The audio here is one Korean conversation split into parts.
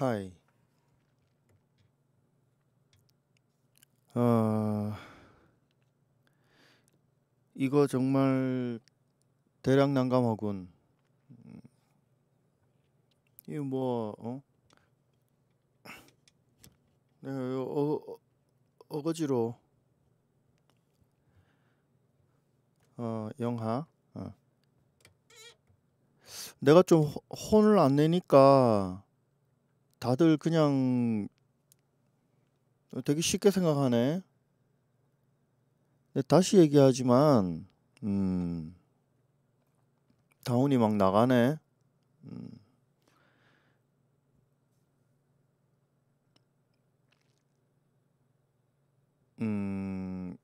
하이. 어, 이거 정말 대략 난감하군. 음, 이 뭐, 어? 네, 어, 어, 어거지로 어, 영하. 어. 내가 좀 혼을 안 내니까 다들 그냥 되게 쉽게 생각하네. 다시 얘기하지만 음, 다운이 막 나가네. 음. 음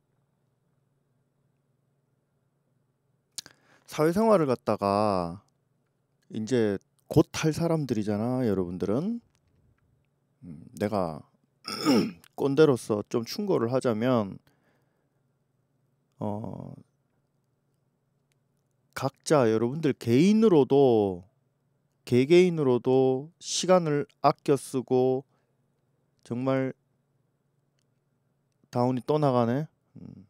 사회생활을 갖다가 이제 곧 할 사람들이잖아, 여러분들은. 음, 내가 꼰대로서 좀 충고를 하자면 어 각자 여러분들 개인으로도 개개인으로도 시간을 아껴 쓰고 정말 다운이 떠나가네. 음.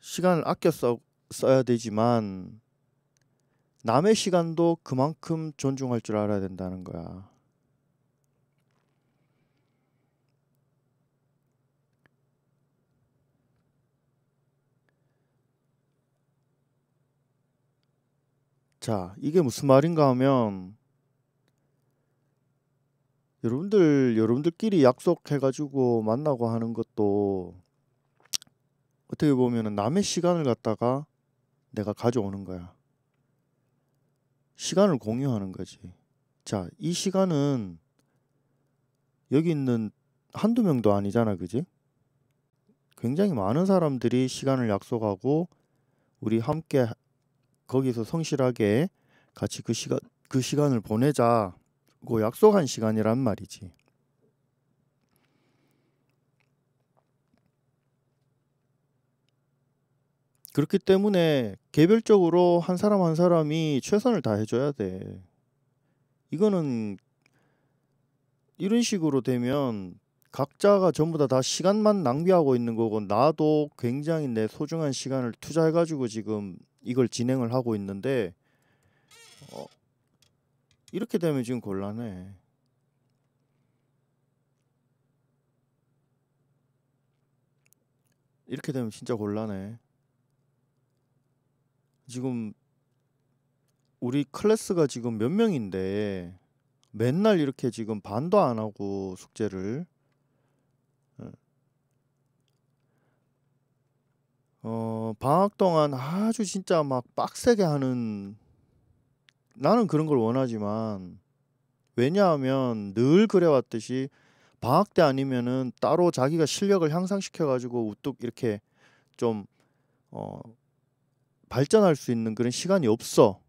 시간을 아껴 써, 써야 되지만 남의 시간도 그만큼 존중할 줄 알아야 된다는 거야. 자, 이게 무슨 말인가 하면 여러분들 여러분들끼리 약속해 가지고 만나고 하는 것도 어떻게 보면은 남의 시간을 갖다가 내가 가져오는 거야. 시간을 공유하는 거지. 자, 이 시간은 여기 있는 한두 명도 아니잖아, 그지? 굉장히 많은 사람들이 시간을 약속하고 우리 함께 거기서 성실하게 같이 그 시간 그 시간을 보내자고 약속한 시간이란 말이지. 그렇기 때문에 개별적으로 한 사람 한 사람이 최선을 다 해줘야 돼. 이거는 이런 식으로 되면 각자가 전부 다, 다 시간만 낭비하고 있는 거고 나도 굉장히 내 소중한 시간을 투자해가지고 지금 이걸 진행을 하고 있는데 어, 이렇게 되면 지금 곤란해. 이렇게 되면 진짜 곤란해. 지금 우리 클래스가 지금 몇 명인데 맨날 이렇게 지금 반도 안 하고 숙제를 어. 어 방학 동안 아주 진짜 막 빡세게 하는 나는 그런 걸 원하지만 왜냐하면 늘 그래왔듯이 방학 때 아니면은 따로 자기가 실력을 향상시켜 가지고 우뚝 이렇게 좀어 발전할 수 있는 그런 시간이 없어.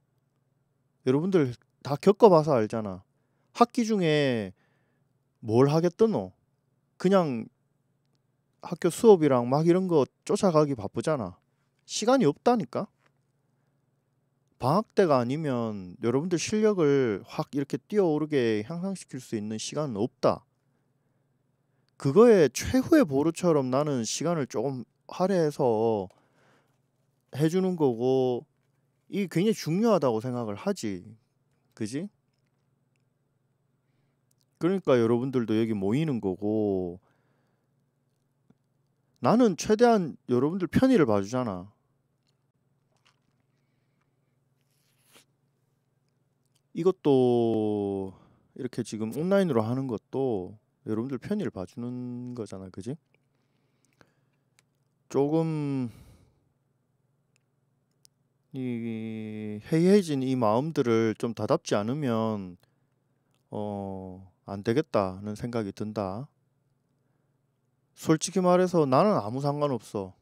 여러분들 다 겪어봐서 알잖아. 학기 중에 뭘 하겠더노? 그냥 학교 수업이랑 막 이런 거 쫓아가기 바쁘잖아. 시간이 없다니까. 방학 때가 아니면 여러분들 실력을 확 이렇게 뛰어오르게 향상시킬 수 있는 시간은 없다. 그거에 최후의 보루처럼 나는 시간을 조금 할애해서 해주는 거고 이게 굉장히 중요하다고 생각을 하지 그지 그러니까 여러분들도 여기 모이는 거고 나는 최대한 여러분들 편의를 봐주잖아 이것도 이렇게 지금 온라인으로 하는 것도 여러분들 편의를 봐주는 거잖아 그지 조금 이 해이해진 이 마음들을 좀 다답지 않으면 어, 안 되겠다는 생각이 든다. 솔직히 말해서 나는 아무 상관없어.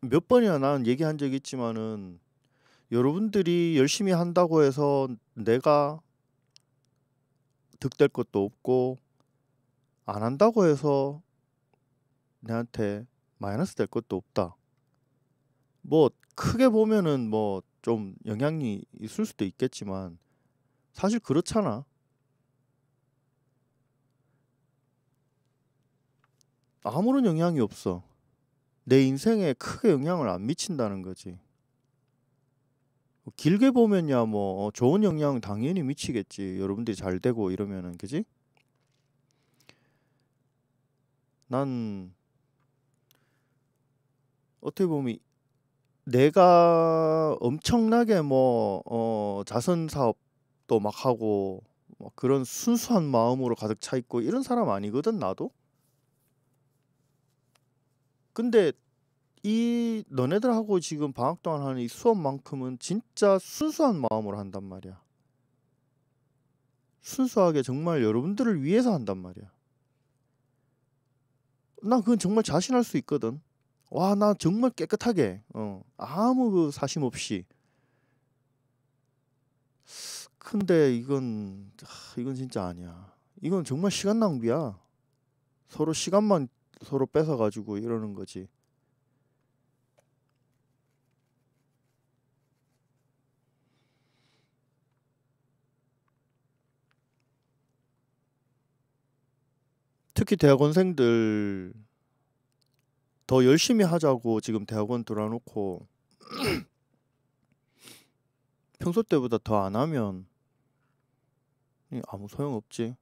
몇 번이나 나는 얘기한 적 있지만은 여러분들이 열심히 한다고 해서 내가 득될 것도 없고 안 한다고 해서 내한테 마이너스 될 것도 없다. 뭐 크게 보면은 뭐 좀 영향이 있을 수도 있겠지만 사실 그렇잖아. 아무런 영향이 없어. 내 인생에 크게 영향을 안 미친다는 거지. 길게 보면야 뭐 어, 좋은 영향 당연히 미치겠지. 여러분들이 잘 되고 이러면은 그지? 난 어떻게 보면 내가 엄청나게 뭐 어, 자선 사업도 막 하고 뭐 그런 순수한 마음으로 가득 차 있고 이런 사람 아니거든 나도. 근데 이 너네들하고 지금 방학 동안 하는 이 수업만큼은 진짜 순수한 마음으로 한단 말이야. 순수하게 정말 여러분들을 위해서 한단 말이야. 나 그건 정말 자신할 수 있거든. 와나 정말 깨끗하게 어, 아무 그 사심 없이 근데 이건 하, 아, 이건 진짜 아니야 이건 정말 시간 낭비야 서로 시간만 서로 뺏어 가지고 이러는 거지 특히 대학원생들 더 열심히 하자고 지금 대학원 들어놓고 평소 때보다 더 안 하면 아무 소용 없지.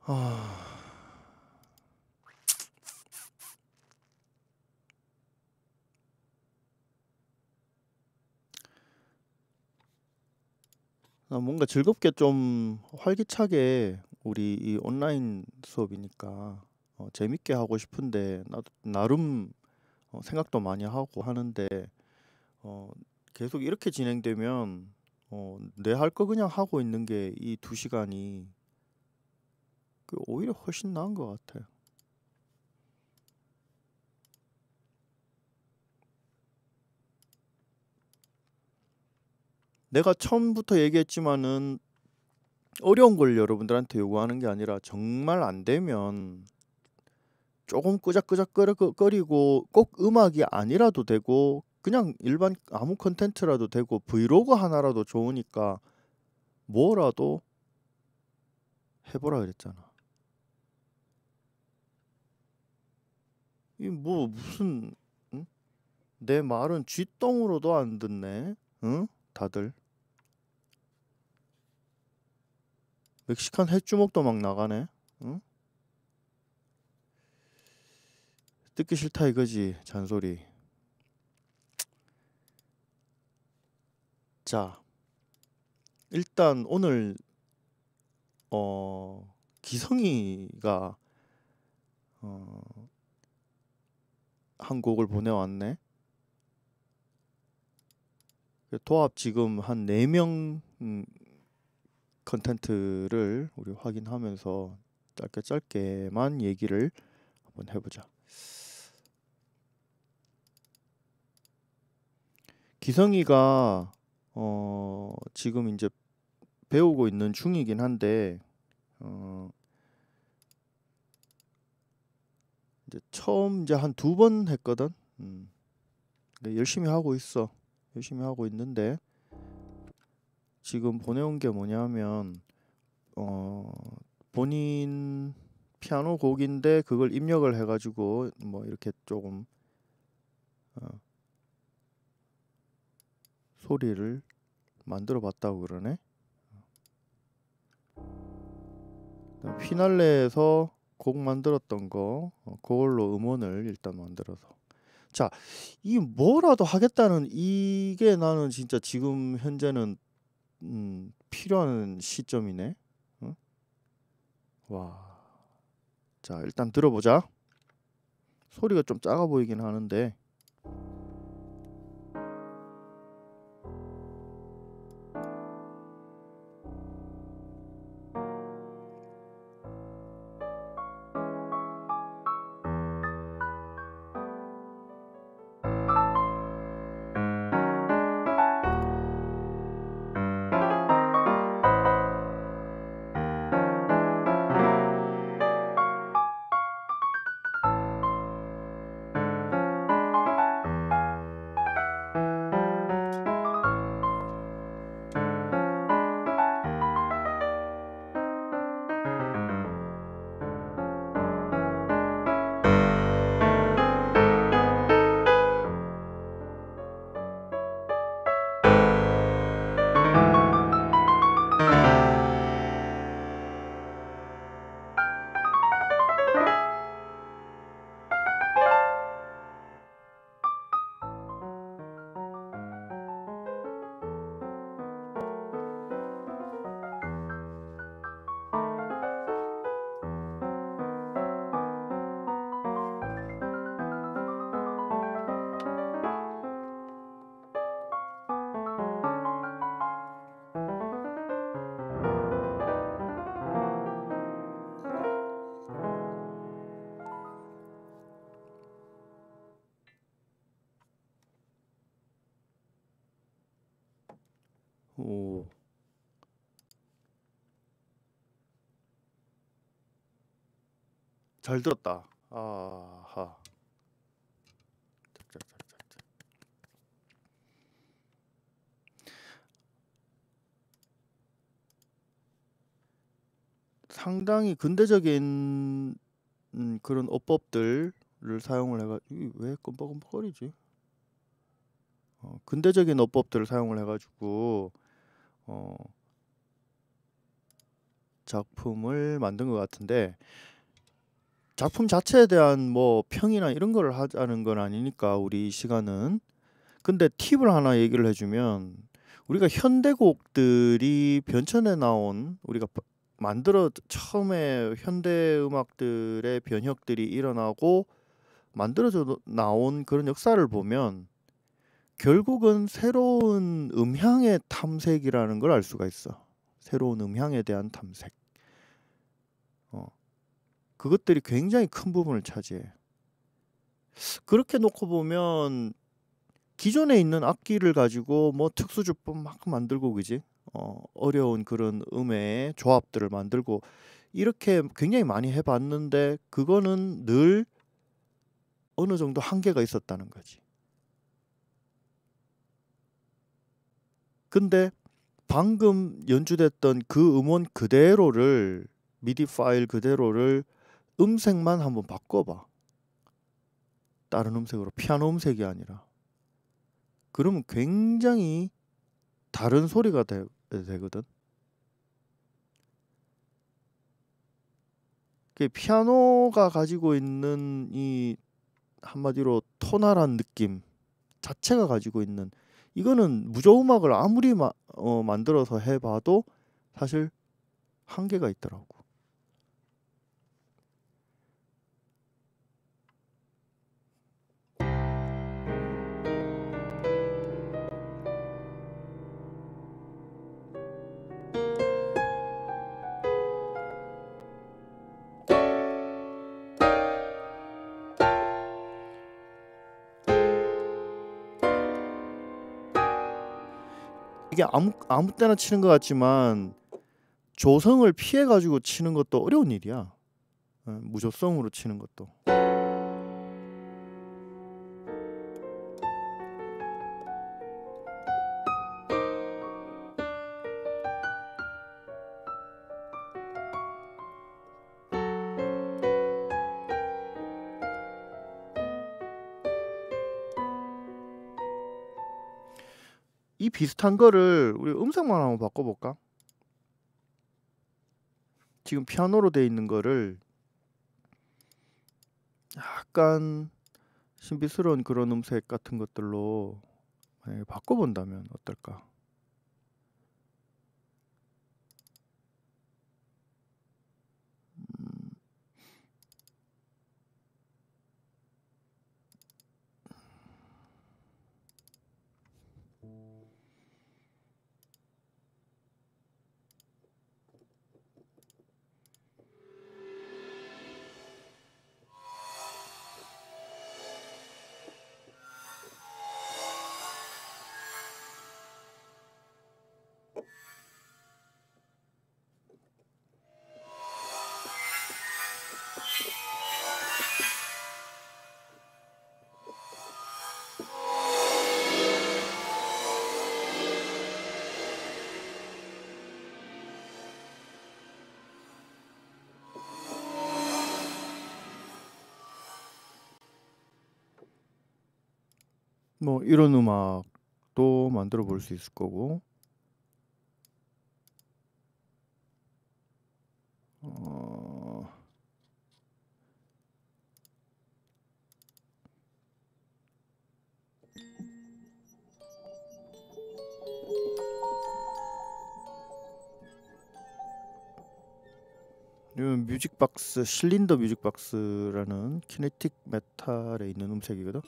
아. 어, 뭔가 즐겁게 좀 활기차게 우리 이 온라인 수업이니까 어, 재밌게 하고 싶은데 나, 나름 어, 생각도 많이 하고 하는데 어, 계속 이렇게 진행되면 어, 내 할 거 그냥 하고 있는 게 이 두 시간이 그 오히려 훨씬 나은 것 같아요. 내가 처음부터 얘기했지만은 어려운 걸 여러분들한테 요구하는 게 아니라 정말 안 되면 조금 끄적끄적거리고 그, 꼭 음악이 아니라도 되고 그냥 일반 아무 컨텐츠라도 되고 브이로그 하나라도 좋으니까 뭐라도 해보라 그랬잖아. 이 뭐 무슨 응? 내 말은 쥐똥으로도 안 듣네. 응? 다들. 멕시칸 해주먹도 막 나가네. 응? 듣기 싫다 이거지 잔소리. 자, 일단 오늘 어 기성이가 어, 한 곡을 보내왔네. 도합 그 지금 한 4명 음, 컨텐트를 우리 확인하면서 짧게 짧게만 얘기를 한번 해보자. 기성이가 어 지금 이제 배우고 있는 중이긴 한데 어 이제 처음 이제 한 두 번 했거든. 음. 근데 열심히 하고 있어. 열심히 하고 있는데 지금 보내온 게 뭐냐면 어 본인 피아노 곡인데 그걸 입력을 해가지고 뭐 이렇게 조금 어 소리를 만들어 봤다고 그러네. 피날레에서 어. 곡 만들었던 거 어, 그걸로 음원을 일단 만들어서 자 이 뭐라도 하겠다는 이게 나는 진짜 지금 현재는 음, 필요한 시점이네. 응? 어? 와. 자, 일단 들어보자. 소리가 좀 작아 보이긴 하는데. 잘 들었다. 아하. 상당히 근대적인 음, 그런 어법들을 사용을 해가지고 왜 껌뻑껌뻑거리지? 어, 근대적인 어법들을 사용을 해가지고 어, 작품을 만든 것 같은데 작품 자체에 대한 뭐 평이나 이런 걸 하자는 건 아니니까 우리 시간은 근데 팁을 하나 얘기를 해주면 우리가 현대곡들이 변천에 나온 우리가 만들어 처음에 현대 음악들의 변혁들이 일어나고 만들어져 나온 그런 역사를 보면 결국은 새로운 음향의 탐색이라는 걸 알 수가 있어. 새로운 음향에 대한 탐색. 어. 그것들이 굉장히 큰 부분을 차지해 그렇게 놓고 보면 기존에 있는 악기를 가지고 뭐 특수주법 막 만들고 그지 어, 어려운 그런 음의 조합들을 만들고 이렇게 굉장히 많이 해봤는데 그거는 늘 어느 정도 한계가 있었다는 거지. 근데 방금 연주됐던 그 음원 그대로를 미디 파일 그대로를 음색만 한번 바꿔봐. 다른 음색으로 피아노 음색이 아니라. 그러면 굉장히 다른 소리가 되, 되거든. 그 피아노가 가지고 있는 이 한마디로 토나란 느낌 자체가 가지고 있는 이거는 무조음악을 아무리 마, 어, 만들어서 해봐도 사실 한계가 있더라고. 이게 아무 아무 때나 치는 것 같지만 조성을 피해 가지고 치는 것도 어려운 일이야. 어, 무조성으로 치는 것도. 비슷한 거를 우리 음성만 한번 바꿔볼까? 지금 피아노로 돼 있는 거를 약간 신비스러운 그런 음색 같은 것들로 만약에 네, 바꿔본다면 어떨까? 뭐 이런 음악도 만들어 볼 수 있을 거고 어... 뮤직박스 실린더 뮤직박스라는 키네틱 메탈에 있는 음색이거든.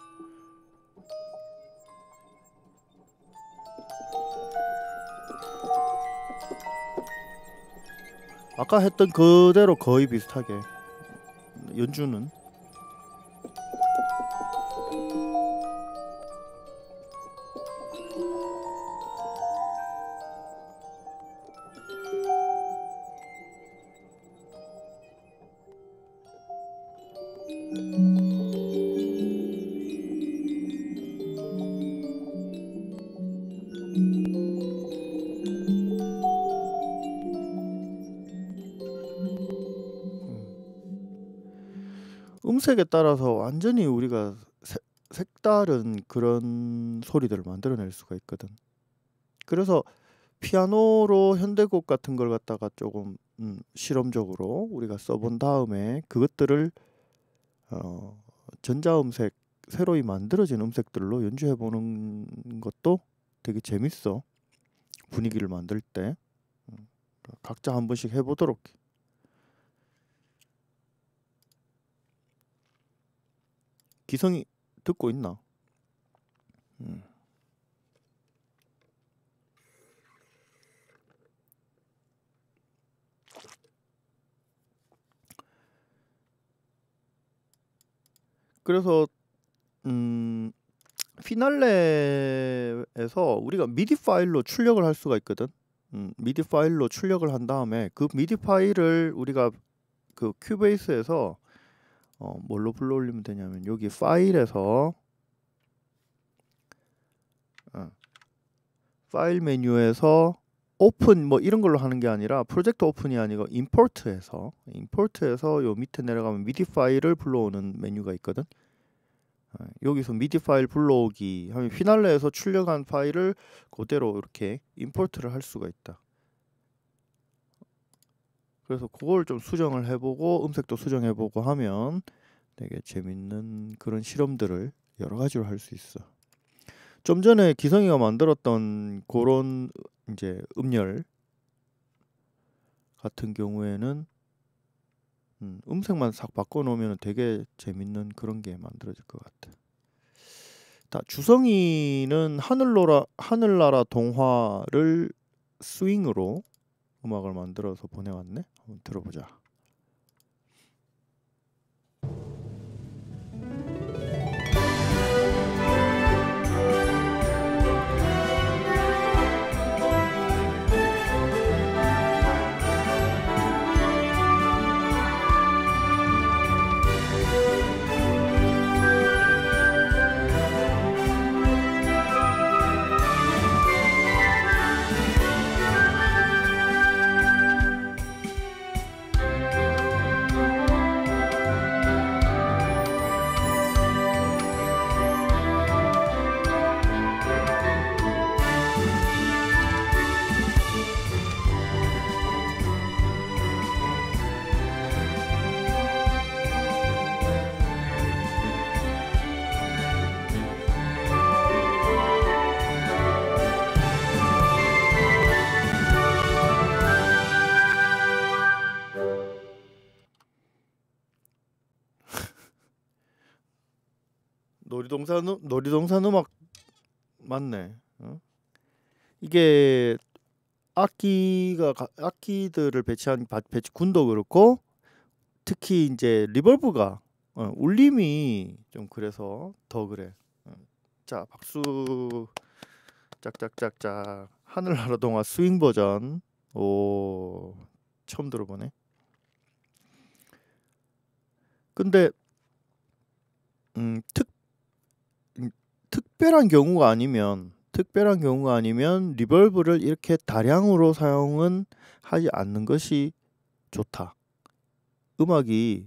아까 했던 그대로 거의 비슷하게 연주는 색에 따라서 완전히 우리가 색, 색다른 그런 소리들을 만들어낼 수가 있거든. 그래서 피아노로 현대곡 같은 걸 갖다가 조금 음, 실험적으로 우리가 써본 다음에 그것들을 어, 전자음색 새로이 만들어진 음색들로 연주해 보는 것도 되게 재밌어 분위기를 만들 때 음, 각자 한 번씩 해보도록 기성이 듣고 있나? 음. 그래서 음 피날레에서 우리가 미디 파일로 출력을 할 수가 있거든. 음, 미디 파일로 출력을 한 다음에 그 미디 파일을 우리가 그 큐베이스에서 어, 뭘로 불러올리면 되냐면 여기 파일에서 어, 파일 메뉴에서 오픈 뭐 이런 걸로 하는 게 아니라 프로젝트 오픈이 아니고 임포트에서임포트에서요 밑에 내려가면 미디 파일을 불러오는 메뉴가 있거든 어, 여기서 미디 파일 불러오기 하면 휘날레에서 출력한 파일을 그대로 이렇게 임포트를 할 수가 있다 그래서 그걸 좀 수정을 해보고 음색도 수정해보고 하면 되게 재밌는 그런 실험들을 여러 가지로 할 수 있어. 좀 전에 기성이가 만들었던 그런 이제 음열 같은 경우에는 음, 색만싹 바꿔놓으면 되게 재밌는 그런 게 만들어질 것 같아. 자, 주성이는 하늘로라 하늘나라 동화를 스윙으로 음악을 만들어서 보내왔네. 한번 들어보자. 놀이동산 음, 놀이동산 음악 맞네. 어? 이게 악기가 악기들을 배치한 배치군도 그렇고 특히 이제 리벌브가 어, 울림이 좀 그래서 더 그래. 어. 자 박수 짝짝짝짝 하늘나라 동화 스윙 버전 오 처음 들어보네. 근데 음, 특 특별한 경우가 아니면 특별한 경우가 아니면 리벌브를 이렇게 다량으로 사용은 하지 않는 것이 좋다. 음악이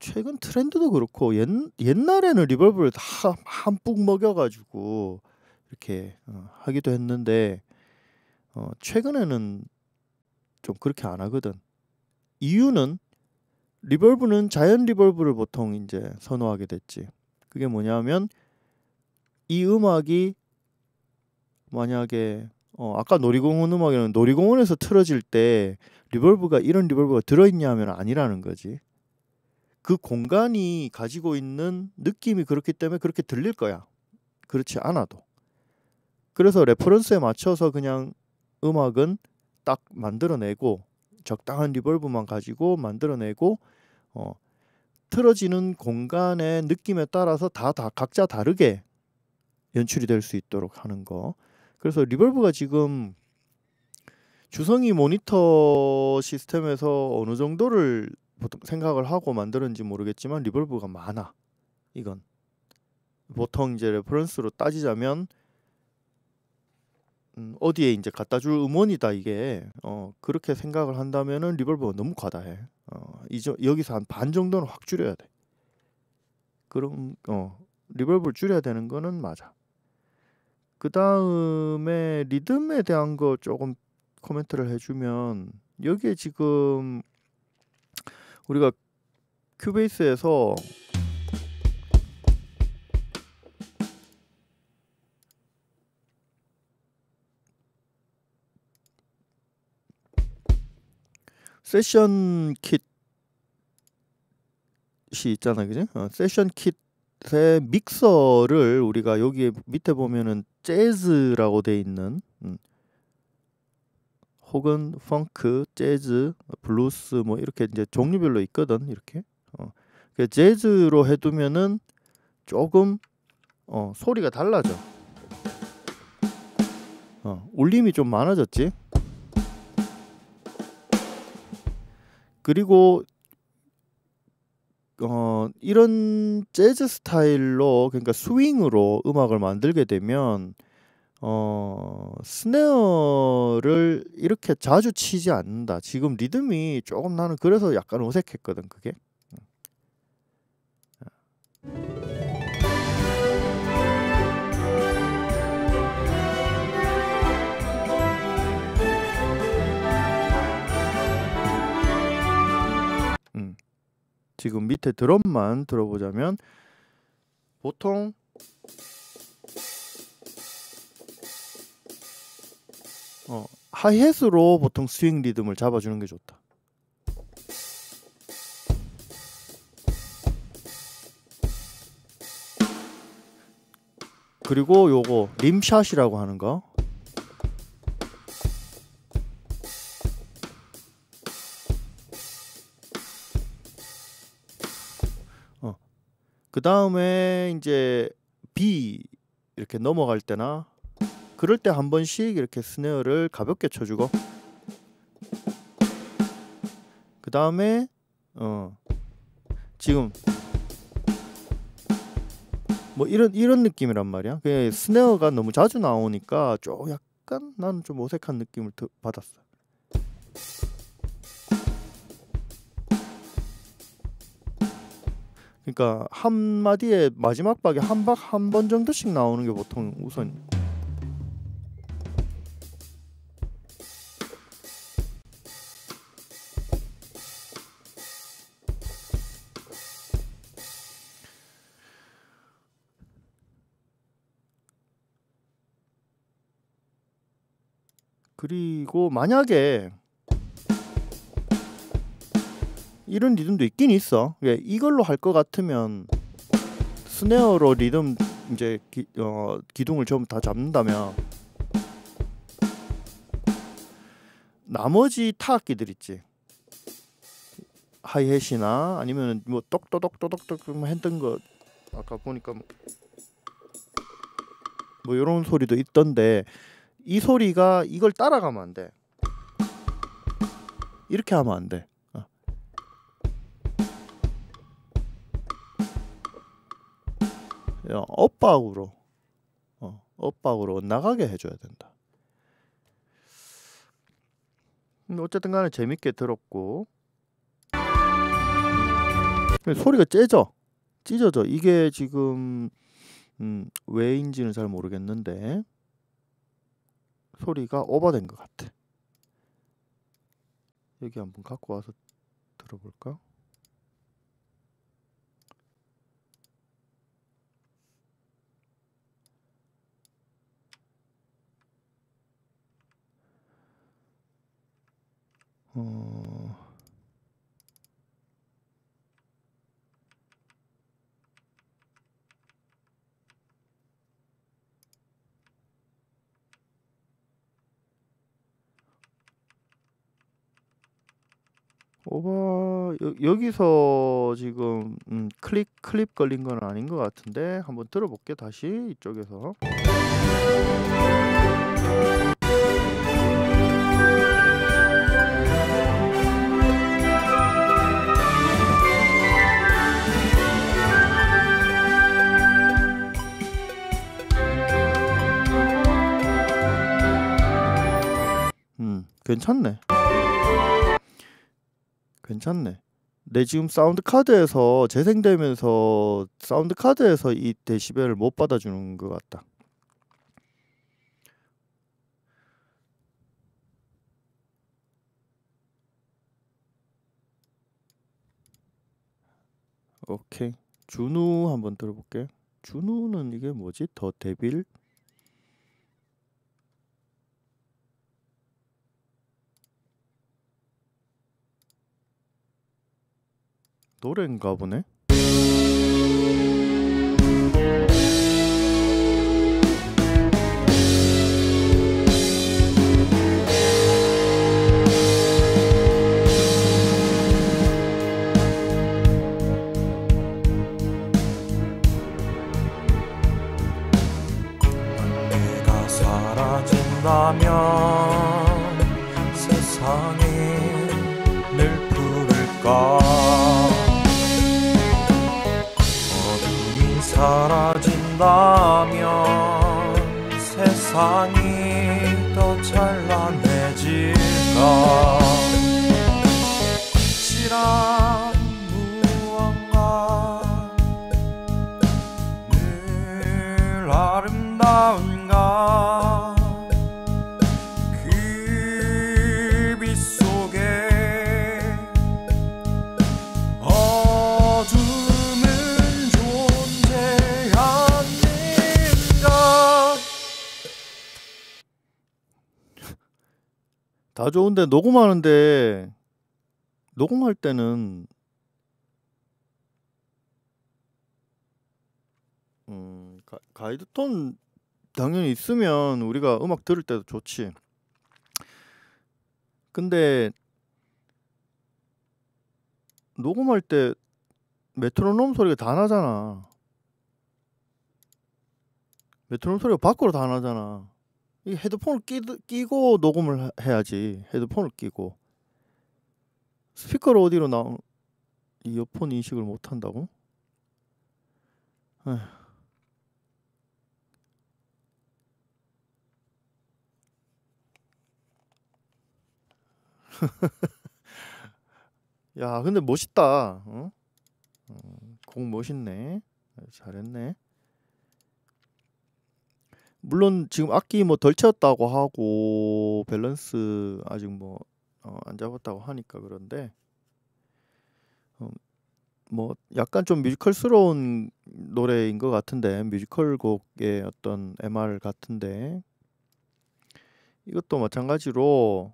최근 트렌드도 그렇고 옛, 옛날에는 리벌브를 다 한뿍 먹여가지고 이렇게 어, 하기도 했는데 어, 최근에는 좀 그렇게 안 하거든. 이유는 리벌브는 자연 리벌브를 보통 이제 선호하게 됐지. 그게 뭐냐면 이 음악이 만약에 어, 아까 놀이공원 음악에는 놀이공원에서 틀어질 때 리볼브가 이런 리볼브가 들어있냐면 아니라는 거지. 그 공간이 가지고 있는 느낌이 그렇기 때문에 그렇게 들릴 거야. 그렇지 않아도. 그래서 레퍼런스에 맞춰서 그냥 음악은 딱 만들어내고 적당한 리볼브만 가지고 만들어내고 어, 틀어지는 공간의 느낌에 따라서 다, 다 각자 다르게 연출이 될 수 있도록 하는 거. 그래서 리벌브가 지금 주성이 모니터 시스템에서 어느 정도를 보통 생각을 하고 만드는지 모르겠지만 리벌브가 많아. 이건 보통 이제 레퍼런스로 따지자면 음, 어디에 이제 갖다 줄 음원이다 이게 어, 그렇게 생각을 한다면은 리벌브가 너무 과다해. 어, 이제 여기서 한 반 정도는 확 줄여야 돼. 그럼 어, 리벌브를 줄여야 되는 거는 맞아. 그 다음에 리듬에 대한 거 조금 코멘트를 해주면 여기에 지금 우리가 큐베이스에서 세션 킷이 있잖아, 그죠 어, 세션 킷새 믹서를 우리가 여기 밑에 보면은 재즈라고 돼 있는 음, 혹은 펑크, 재즈, 블루스 뭐 이렇게 이제 종류별로 있거든 이렇게. 어. 그 재즈로 해두면은 조금 어, 소리가 달라져. 어, 울림이 좀 많아졌지. 그리고 어 이런 재즈 스타일로 그러니까 스윙으로 음악을 만들게 되면 어 스네어를 이렇게 자주 치지 않는다. 지금 리듬이 조금 나는 그래서 약간 어색했거든 그게. 아. 지금 밑에 드럼만 들어보자면 보통 어, 하이햇으로 보통 스윙 리듬을 잡아주는 게 좋다. 그리고 요거 림샷이라고 하는 거그 다음에 이제 B 이렇게 넘어갈 때나 그럴 때 한 번씩 이렇게 스네어를 가볍게 쳐주고 그 다음에 어 지금 뭐 이런 이런 느낌이란 말이야. 그 스네어가 너무 자주 나오니까 좀 약간 나는 좀 어색한 느낌을 받았어. 그러니까 한 마디에 마지막 박에 한박 한 번 정도씩 나오는 게 보통 우선. 그리고 만약에 이런 리듬도 있긴 있어. 그 이걸로 할 것 같으면 스네어로 리듬 이제 기, 어, 기둥을 좀 다 잡는다면 나머지 타악기들 있지. 하이햇이나 아니면 뭐 똑똑똑똑똑 했던 뭐 거 아까 보니까 뭐, 뭐 이런 소리도 있던데 이 소리가 이걸 따라가면 안 돼. 이렇게 하면 안 돼. 어, 엇박으로 어, 엇박으로 나가게 해줘야 된다. 어쨌든 간에 재밌게 들었고 소리가 째져 찢어져 이게 지금 음, 왜인지는 잘 모르겠는데 소리가 오버된 것 같아 여기 한번 갖고 와서 들어볼까? 어... 오바 여, 기서 지금 음, 클릭 클립 걸린 건 아닌 것 같은데 한번 들어볼게 다시 이쪽에서 괜찮네. 괜찮네. 내 지금 사운드 카드에서 재생되면서 사운드 카드에서 이 데시벨을 못 받아주는 것 같다. 오케이 준우 한번 들어볼게. 준우는 이게 뭐지? 더 데빌 노래인가 보네. 사라진다면 산다면 세상이 다 아, 좋은데 녹음하는데 녹음할 때는 음, 가, 이드톤 당연히 있으면 우리가 음악 들을 때도 좋지. 근데 녹음할 때 메트로놈 소리가 다 나잖아. 메트로놈 소리가 밖으로 다 나잖아. 이 헤드폰을 끼, 고 녹음을 해야지 헤드폰을 끼고 스피커를 어디로 나온 이어폰 인식을 못 한다고? 야 근데 멋있다 어? 공 멋있네 잘했네 물론 지금 악기 뭐 덜 채웠다고 하고 밸런스 아직 뭐안 어, 잡았다고 하니까 그런데 어, 뭐 약간 좀 뮤지컬스러운 노래인 것 같은데 뮤지컬곡의 어떤 MR 같은데 이것도 마찬가지로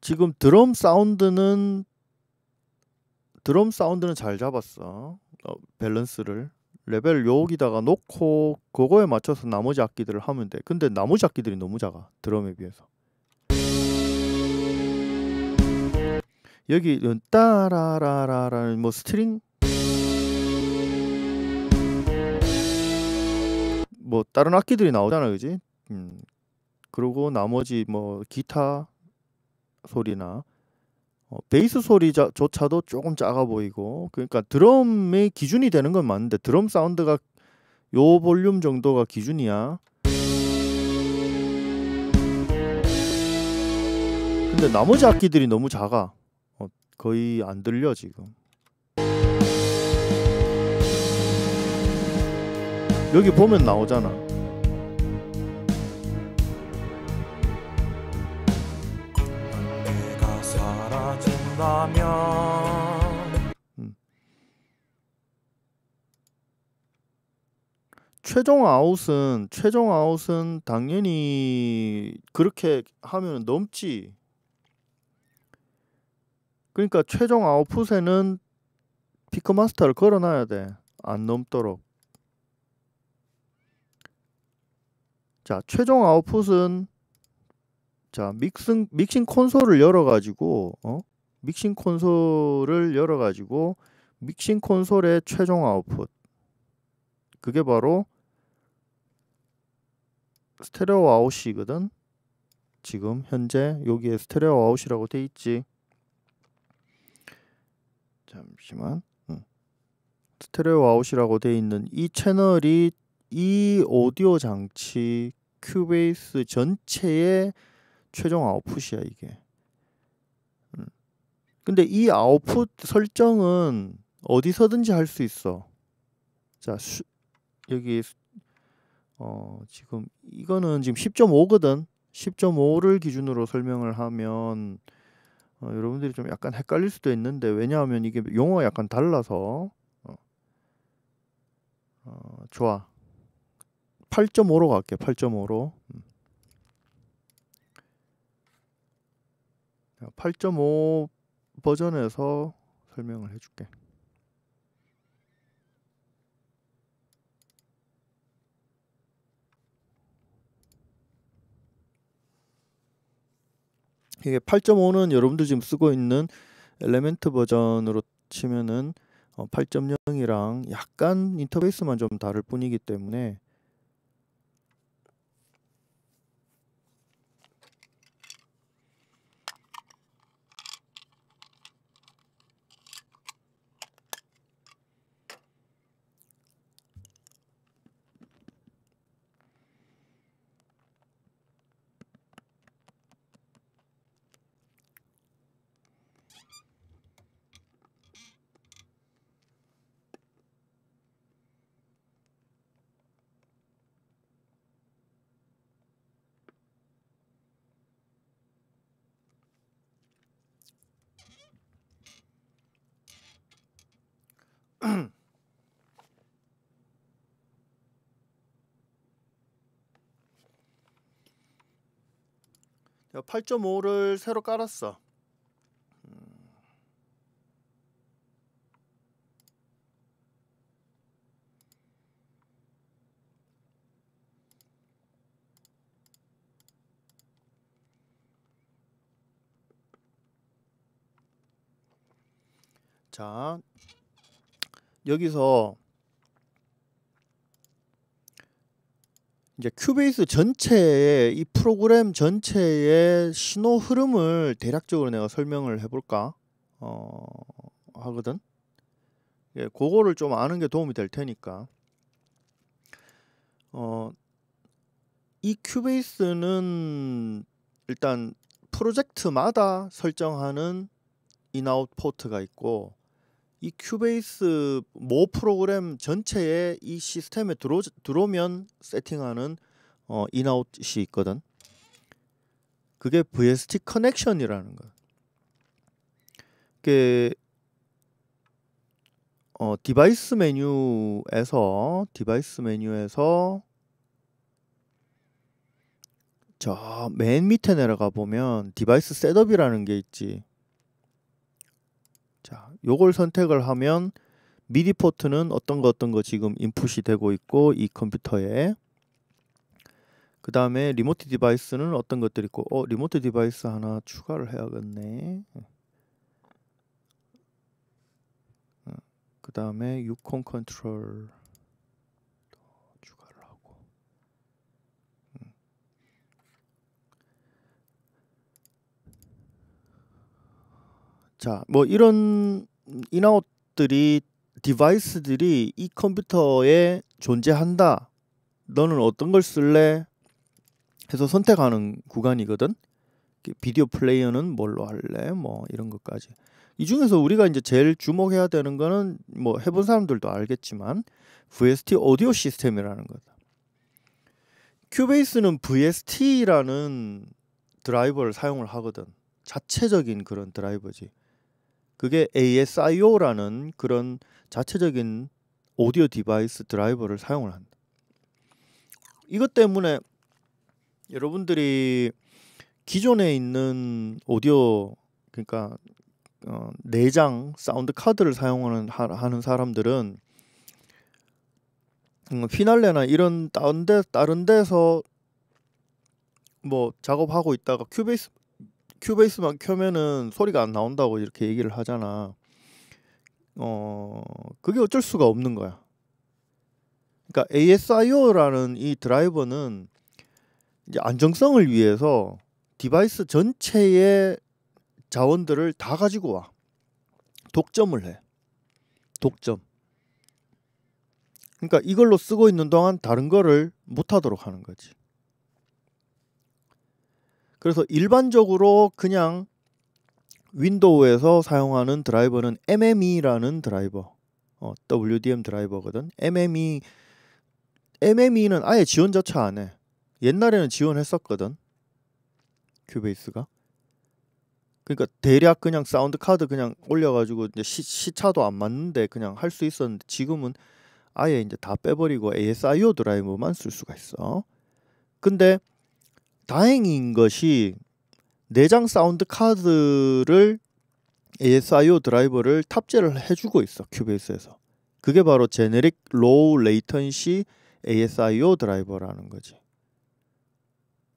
지금 드럼 사운드는 드럼 사운드는 잘 잡았어. 어, 밸런스를 레벨 여기다가 놓고 그거에 맞춰서 나머지 악기들을 하면 돼. 근데 나머지 악기들이 너무 작아. 드럼에 비해서. 여기 따라라라라 는뭐 스트링 뭐 다른 악기들이 나오잖아 그지 음 그리고 나머지 뭐 기타 소리나 어, 베이스 소리조차도 조금 작아 보이고 그러니까 드럼의 기준이 되는 건 맞는데 드럼 사운드가 요 볼륨 정도가 기준이야 근데 나머지 악기들이 너무 작아 어, 거의 안 들려 지금 여기 보면 나오잖아 한다면 음. 최종 아웃은 최종 아웃은 당연히 그렇게 하면 넘지. 그러니까 최종 아웃풋에는 피크 마스터를 걸어놔야 돼. 안 넘도록. 자, 최종 아웃풋은 자, 믹싱 믹싱 콘솔을 열어 가지고 어? 믹싱 콘솔을 열어 가지고 믹싱 콘솔의 최종 아웃풋 그게 바로 스테레오 아웃이거든 지금 현재 여기에 스테레오 아웃이라고 돼 있지 잠시만 스테레오 아웃이라고 돼 있는 이 채널이 이 오디오 장치 큐베이스 전체의 최종 아웃풋이야 이게 근데 이 아웃풋 설정은 어디서든지 할 수 있어. 자, 수, 여기 어, 지금 이거는 지금 10.5거든. 10.5를 기준으로 설명을 하면 어, 여러분들이 좀 약간 헷갈릴 수도 있는데 왜냐하면 이게 용어가 약간 달라서 어, 어 좋아 8.5로 갈게 8.5로 8.5 음. 버전에서 설명을 해줄게. 이게 8.5는 여러분들 지금 쓰고 있는 엘레멘트 버전으로 치면은 8.0이랑 어, 약간 인터페이스만 좀 다를 뿐이기 때문에 8.5를 새로 깔았어. 자 여기서 이제 큐베이스 전체의 이 프로그램 전체의 신호 흐름을 대략적으로 내가 설명을 해볼까 어, 하거든. 예, 그거를 좀 아는 게 도움이 될 테니까. 어, 이 큐베이스는 일단 프로젝트마다 설정하는 인아웃 포트가 있고 이 큐베이스 모 프로그램 전체에 이 시스템에 들어 들어오면 세팅하는 어, 인아웃이 있거든. 그게 VST 커넥션이라는 거 그게 어, 디바이스 메뉴에서 디바이스 메뉴에서 저 맨 밑에 내려가 보면 디바이스 셋업이라는 게 있지. 자, 요걸 선택을 하면 미디 포트는 어떤 거 어떤 거 지금 인풋이 되고 있고 이 컴퓨터에 그 다음에 리모트 디바이스는 어떤 것들이 있고 어 리모트 디바이스 하나 추가를 해야겠네 어, 그 다음에 유콘 컨트롤 자, 뭐 이런 인아웃들이 디바이스들이 이 컴퓨터에 존재한다. 너는 어떤 걸 쓸래? 해서 선택하는 구간이거든. 비디오 플레이어는 뭘로 할래? 뭐 이런 것까지. 이 중에서 우리가 이제 제일 주목해야 되는 거는 뭐 해본 사람들도 알겠지만 VST 오디오 시스템이라는 거다. 큐베이스는 VST라는 드라이버를 사용을 하거든. 자체적인 그런 드라이버지. 그게 ASIO라는 그런 자체적인 오디오 디바이스 드라이버를 사용을 한다. 이것 때문에 여러분들이 기존에 있는 오디오 그러니까 어, 내장 사운드 카드를 사용하는 하, 하는 사람들은 음, 피날레나 이런 다른 데 다른 데서 뭐 작업하고 있다가 큐베이스 큐베이스만 켜면은 소리가 안 나온다고 이렇게 얘기를 하잖아. 어, 그게 어쩔 수가 없는 거야. 그러니까 ASIO라는 이 드라이버는 이제 안정성을 위해서 디바이스 전체의 자원들을 다 가지고 와. 독점을 해. 독점. 그러니까 이걸로 쓰고 있는 동안 다른 거를 못 하도록 하는 거지. 그래서 일반적으로 그냥 윈도우에서 사용하는 드라이버는 MME라는 드라이버, 어, WDM 드라이버거든. MME, MME는 아예 지원조차 안 해. 옛날에는 지원했었거든. 큐베이스가. 그러니까 대략 그냥 사운드 카드 그냥 올려가지고 이제 시, 시 차도안 맞는데 그냥 할 수 있었는데 지금은 아예 이제 다 빼버리고 ASIO 드라이버만 쓸 수가 있어. 근데 다행인 것이 내장 사운드 카드를 ASIO 드라이버를 탑재를 해주고 있어 큐베이스에서 그게 바로 제네릭 로우 레이턴시 ASIO 드라이버라는 거지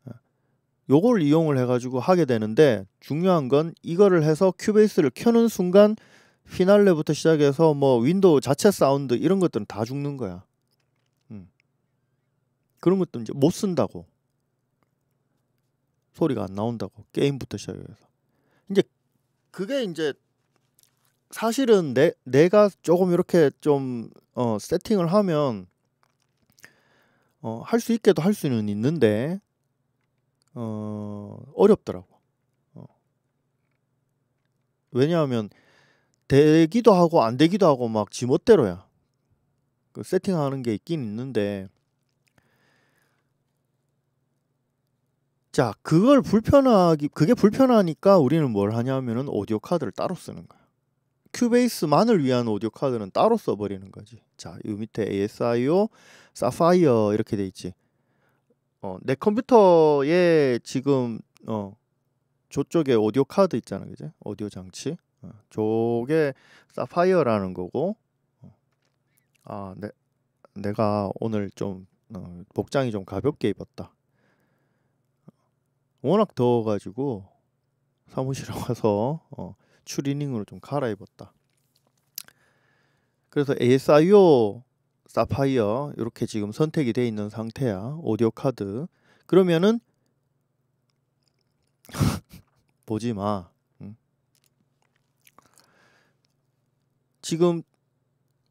어. 요걸 이용을 해가지고 하게 되는데 중요한 건 이거를 해서 큐베이스를 켜는 순간 피날레부터 시작해서 뭐 윈도우 자체 사운드 이런 것들은 다 죽는 거야 음. 그런 것도 이제 못 쓴다고 소리가 안 나온다고 게임부터 시작해서 이제 그게 이제 사실은 내 내가 조금 이렇게 좀 어, 세팅을 하면 어, 할 수 있게도 할 수는 있는데 어, 어렵더라고. 어. 왜냐하면 되기도 하고 안 되기도 하고 막 지멋대로야. 그 세팅하는 게 있긴 있는데 자, 그걸 불편하기 그게 불편하니까 우리는 뭘 하냐면은 오디오 카드를 따로 쓰는 거야. 큐베이스만을 위한 오디오 카드는 따로 써버리는 거지. 자, 이 밑에 ASIO, 사파이어 이렇게 돼 있지. 어, 내 컴퓨터에 지금 어 저쪽에 오디오 카드 있잖아, 그지 오디오 장치. 어, 저게 사파이어라는 거고. 어. 아, 내 네, 내가 오늘 좀 어, 복장이 좀 가볍게 입었다. 워낙 더워가지고 사무실에 와서 어, 추리닝으로 좀 갈아입었다. 그래서 ASIO 사파이어 이렇게 지금 선택이 돼 있는 상태야. 오디오 카드. 그러면은 보지 마. 지금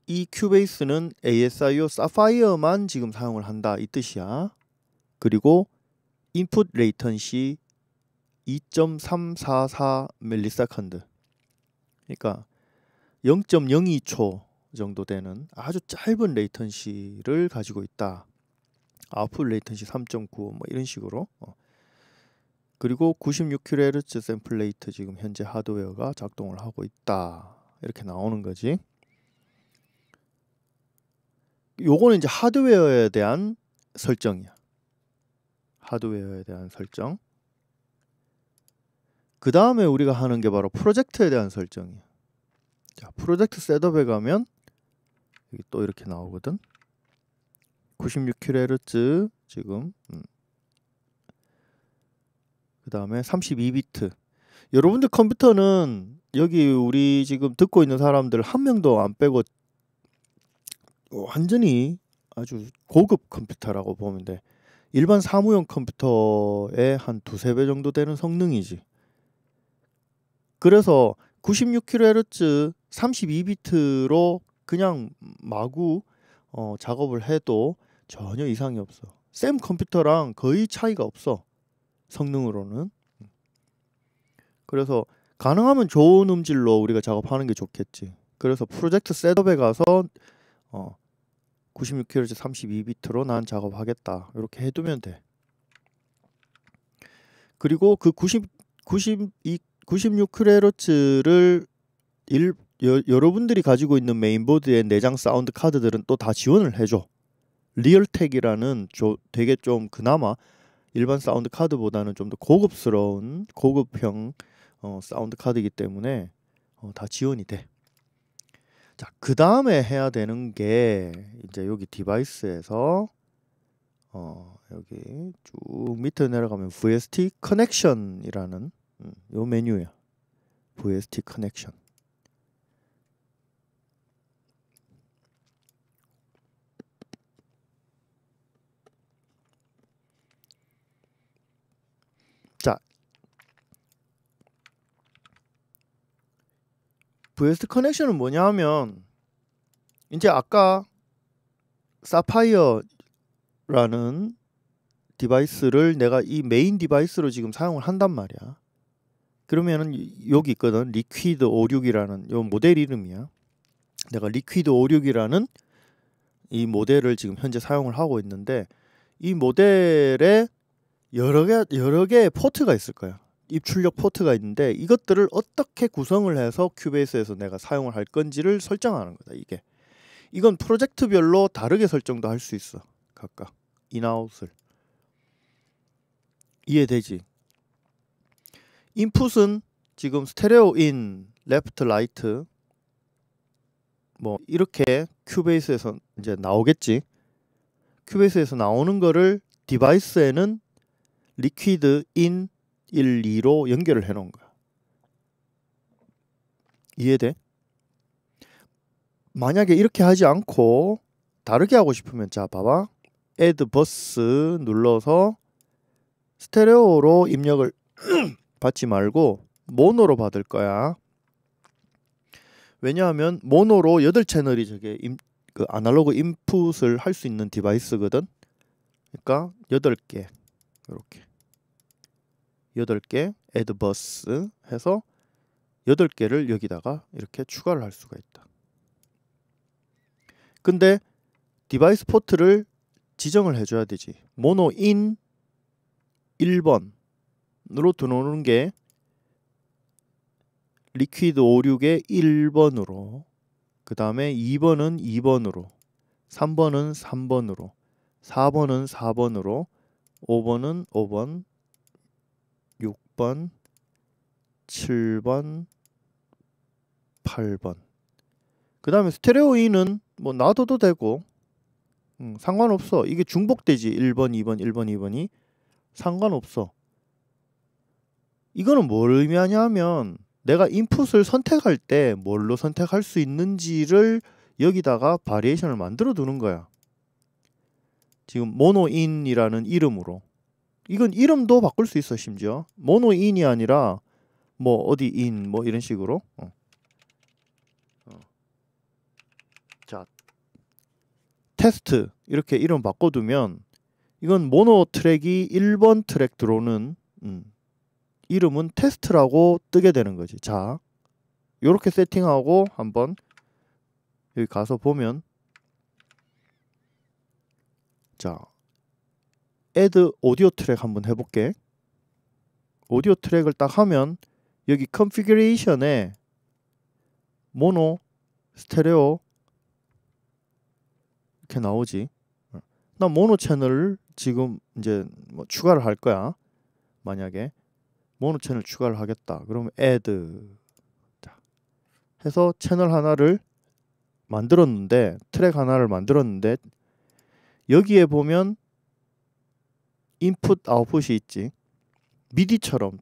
이 큐베이스는 ASIO 사파이어만 지금 사용을 한다 이 뜻이야. 그리고 인풋 레이턴시 2.344밀리세컨드 그러니까 0.02초 정도 되는 아주 짧은 레이턴시를 가지고 있다. 아웃풋 레이턴시 3.95뭐 이런 식으로 어. 그리고 96kHz 샘플 레이트 지금 현재 하드웨어가 작동을 하고 있다. 이렇게 나오는 거지. 요거는 이제 하드웨어에 대한 설정이야. 하드웨어에 대한 설정. 그 다음에 우리가 하는 게 바로 프로젝트에 대한 설정이에요. 자, 프로젝트 셋업에 가면 여기 또 이렇게 나오거든. 96kHz 지금 음. 그 다음에 32비트 여러분들 컴퓨터는 여기 우리 지금 듣고 있는 사람들 한 명도 안 빼고 완전히 아주 고급 컴퓨터라고 보면 돼 일반 사무용 컴퓨터의 한 두세 배 정도 되는 성능이지. 그래서 96kHz 32비트로 그냥 마구 어, 작업을 해도 전혀 이상이 없어. 쌤 컴퓨터랑 거의 차이가 없어. 성능으로는. 그래서 가능하면 좋은 음질로 우리가 작업하는 게 좋겠지. 그래서 프로젝트 셋업에 가서 어, 96kHz 32비트로 난 작업하겠다. 이렇게 해두면 돼. 그리고 그 90, 92, 96kHz를 일, 여, 여러분들이 가지고 있는 메인보드의 내장 사운드 카드들은 또 다 지원을 해줘. 리얼텍이라는 조, 되게 좀 그나마 일반 사운드 카드보다는 좀 더 고급스러운 고급형 어, 사운드 카드이기 때문에 어, 다 지원이 돼. 자, 그 다음에 해야 되는 게 이제 여기 디바이스에서 어, 여기 쭉 밑에 내려가면 VST 커넥션이라는 음, 요 메뉴야. VST 커넥션. VS 커넥션은 뭐냐 하면 이제 아까 사파이어라는 디바이스를 내가 이 메인 디바이스로 지금 사용을 한단 말이야. 그러면은 여기 있거든. 리퀴드 56이라는 요 모델 이름이야. 내가 리퀴드 56이라는 이 모델을 지금 현재 사용을 하고 있는데 이 모델에 여러 개 여러 개의 포트가 있을 거야. 입출력 포트가 있는데 이것들을 어떻게 구성을 해서 큐베이스에서 내가 사용을 할 건지를 설정하는 거다 이게 이건 프로젝트별로 다르게 설정도 할 수 있어 각각 인아웃을 이해되지 인풋은 지금 스테레오 인 레프트 라이트 뭐 이렇게 큐베이스에서 이제 나오겠지 큐베이스에서 나오는 거를 디바이스에는 리퀴드 인 1, 2로 연결을 해 놓은 거야. 이해돼? 만약에 이렇게 하지 않고 다르게 하고 싶으면 자 봐봐 a 드 버스 눌러서 스테레오로 입력을 받지 말고 모노로 받을 거야 왜냐하면 모노로 8채널이 저게 임, 그 아날로그 인풋을 할 수 있는 디바이스거든 그러니까 8개 이렇게 여덟 개 a 드버스 해서 여덟 개를 여기다가 이렇게 추가를 할 수가 있다. 근데 디바이스 포트를 지정을 해줘야 되지. 모노 인 1번으로 들어오는 게 리퀴드 56의 1번으로 그 다음에 2번은 2번으로 3번은 3번으로 4번은 4번으로 5번은 5번 6번, 7번, 8번. 그 다음에 스테레오 인은 뭐 놔둬도 되고 음, 상관없어. 이게 중복되지. 1번, 2번, 1번, 2번이 상관없어. 이거는 뭘 의미하냐면 내가 인풋을 선택할 때 뭘로 선택할 수 있는지를 여기다가 바리에이션을 만들어 두는 거야. 지금 모노인이라는 이름으로 이건 이름도 바꿀 수 있어 심지어 모노인이 아니라 뭐 어디인 뭐 이런 식으로 어. 어. 자 테스트 이렇게 이름 바꿔두면 이건 모노 트랙이 1번 트랙 들어오는 음. 이름은 테스트라고 뜨게 되는 거지 자 요렇게 세팅하고 한번 여기 가서 보면 자 애드 오디오 트랙 한번 해볼게. 오디오 트랙을 딱 하면 여기 컨피그레이션에 모노, 스테레오 이렇게 나오지. 나 모노 채널을 지금 이제 뭐 추가를 할 거야. 만약에 모노 채널 추가를 하겠다. 그러면 a 드 해서 채널 하나를 만들었는데 트랙 하나를 만들었는데 여기에 보면 인풋 아웃풋이 있지. 미디처럼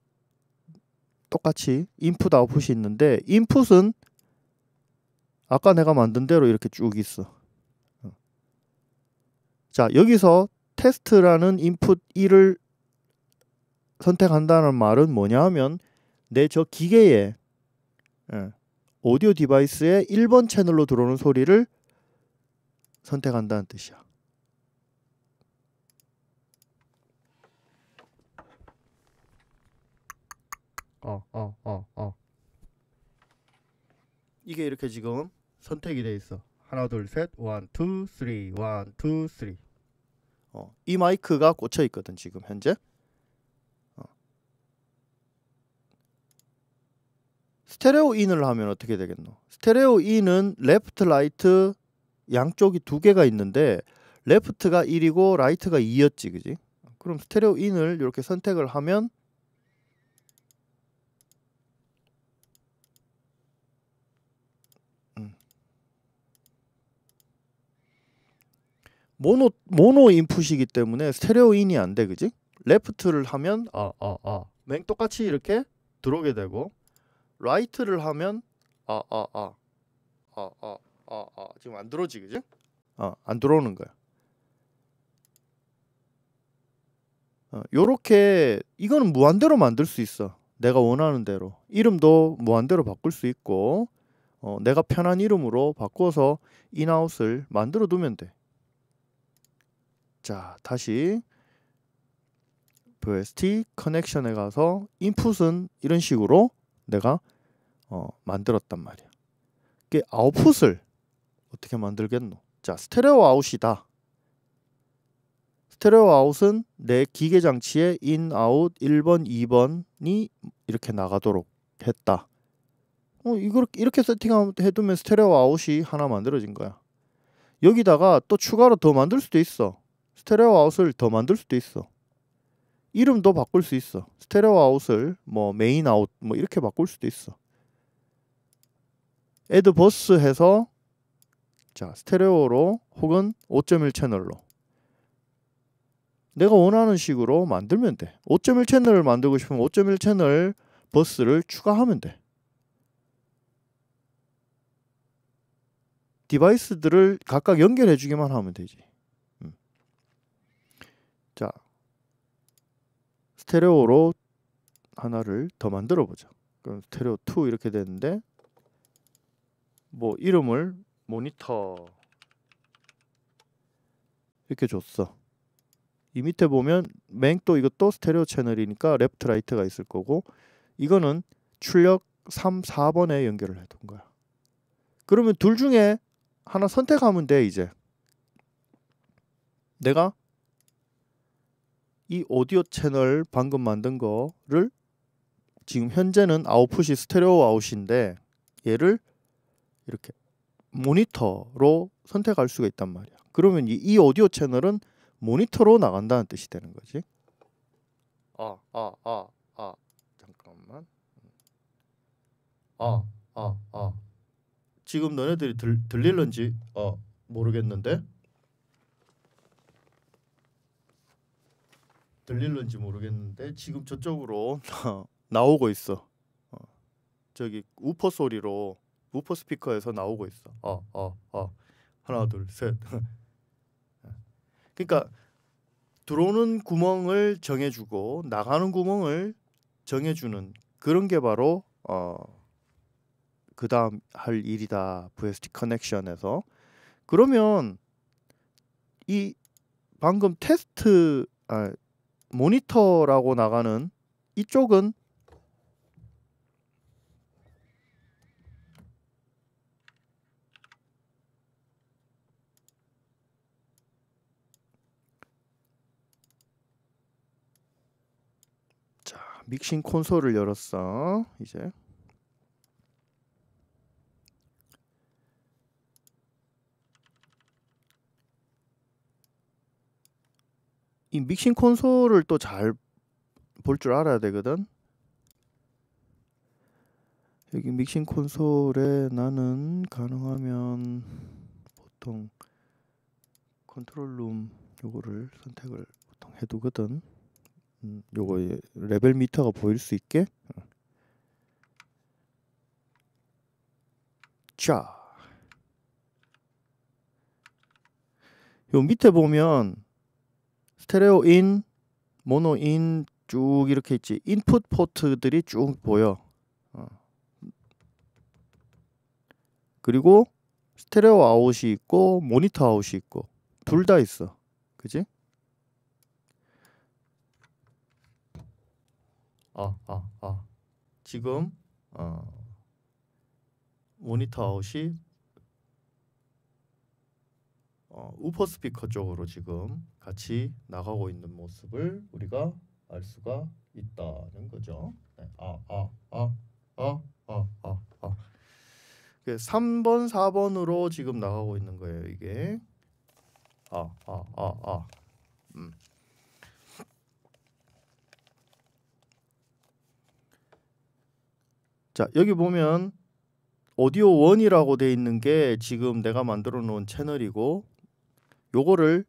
똑같이 인풋 아웃풋이 있는데 인풋은 아까 내가 만든 대로 이렇게 쭉 있어. 어. 자, 여기서 테스트라는 인풋 1을 선택한다는 말은 뭐냐 하면 내 저 기계에 예, 오디오 디바이스의 1번 채널로 들어오는 소리를 선택한다는 뜻이야. 어, 어, 어, 어. 이게 이렇게 지금 선택이 돼 있어. 하나, 둘, 셋, 원, 투, 쓰리, 원, 투, 쓰리. 어, 이 마이크가 꽂혀 있거든 지금 현재. 어. 스테레오 인을 하면 어떻게 되겠노? 스테레오 인은 레프트 라이트 양쪽이 두 개가 있는데 레프트가 1이고 라이트가 2였지 그지? 그럼 스테레오 인을 이렇게 선택을 하면 모노 모노 인풋이기 때문에 스테레오인이 안 돼 그지? 레프트를 하면 아, 아, 아. 맹 똑같이 이렇게 들어오게 되고 라이트를 하면 아아아아아아아 아, 아. 아, 지금 안 들어오지 그지? 아안 들어오는 거야. 어, 요렇게 이거는 무한대로 만들 수 있어. 내가 원하는 대로 이름도 무한대로 바꿀 수 있고 어, 내가 편한 이름으로 바꿔서 인아웃을 만들어 두면 돼. 자, 다시 VST 커넥션에 가서 인풋은 이런 식으로 내가 어, 만들었단 말이야. 그게 아웃풋을 어떻게 만들겠노? 자, 스테레오 아웃이다. 스테레오 아웃은 내 기계 장치에 인 아웃 1번, 2번이 이렇게 나가도록 했다. 어, 이걸 이렇게 세팅해 두면 스테레오 아웃이 하나 만들어진 거야. 여기다가 또 추가로 더 만들 수도 있어. 스테레오 아웃을 더 만들 수도 있어. 이름도 바꿀 수 있어. 스테레오 아웃을 뭐 메인 아웃 뭐 이렇게 바꿀 수도 있어. 에드 버스 해서 자 스테레오로 혹은 5.1 채널로 내가 원하는 식으로 만들면 돼. 5.1 채널을 만들고 싶으면 5.1 채널 버스를 추가하면 돼. 디바이스들을 각각 연결해 주기만 하면 되지. 스테레오로 하나를 더 만들어 보죠 그럼 스테레오 2 이렇게 되는데 뭐 이름을 모니터 이렇게 줬어. 이 밑에 보면 맹또 이것도 스테레오 채널이니까 레프트 라이트가 있을 거고 이거는 출력 3, 4번에 연결을 해둔 거야. 그러면 둘 중에 하나 선택하면 돼 이제. 내가 이 오디오 채널 방금 만든 거를 지금 현재는 아웃풋이 스테레오 아웃인데 얘를 이렇게 모니터로 선택할 수가 있단 말이야. 그러면 이, 이 오디오 채널은 모니터로 나간다는 뜻이 되는 거지. 아, 아, 아, 아. 잠깐만. 아, 아, 아. 지금 너네들이 들, 들릴런지 어, 모르겠는데. 들릴는지 모르겠는데 지금 저쪽으로 나오고 있어. 어. 저기 우퍼 소리로 우퍼 스피커에서 나오고 있어. 어, 어, 어. 하나, 둘, 셋. 그러니까 들어오는 구멍을 정해주고 나가는 구멍을 정해주는 그런 게 바로 어, 그 다음 할 일이다 VST 커넥션에서 그러면 이 방금 테스트 아, 모니터라고 나가는 이쪽은 자 믹싱 콘솔을 열었어 이제 이 믹싱 콘솔을 또 잘 볼 줄 알아야 되거든. 여기 믹싱 콘솔에 나는 가능하면 보통 컨트롤 룸 요거를 선택을 보통 해두거든. 음, 요거 레벨 미터가 보일 수 있게. 자. 요 밑에 보면 스테레오인, 모노인 쭉 이렇게 있지. 인풋 포트들이 쭉 보여. 어. 그리고 스테레오 아웃이 있고 모니터 아웃이 있고 둘 다 있어. 그지? 아, 아, 아. 지금 어, 모니터 아웃이 어, 우퍼 스피커 쪽으로 지금 같이 나가고 있는 모습을 우리가 알 수가 있다는 거죠. 네. 아, 아, 아, 아, 아, 아, 아. 3번, 4번으로 지금 나가고 있는 거예요. 이게 아, 아, 아, 아. 음. 자 여기 보면 오디오 1이라고돼 있는 게 지금 내가 만들어 놓은 채널이고 요거를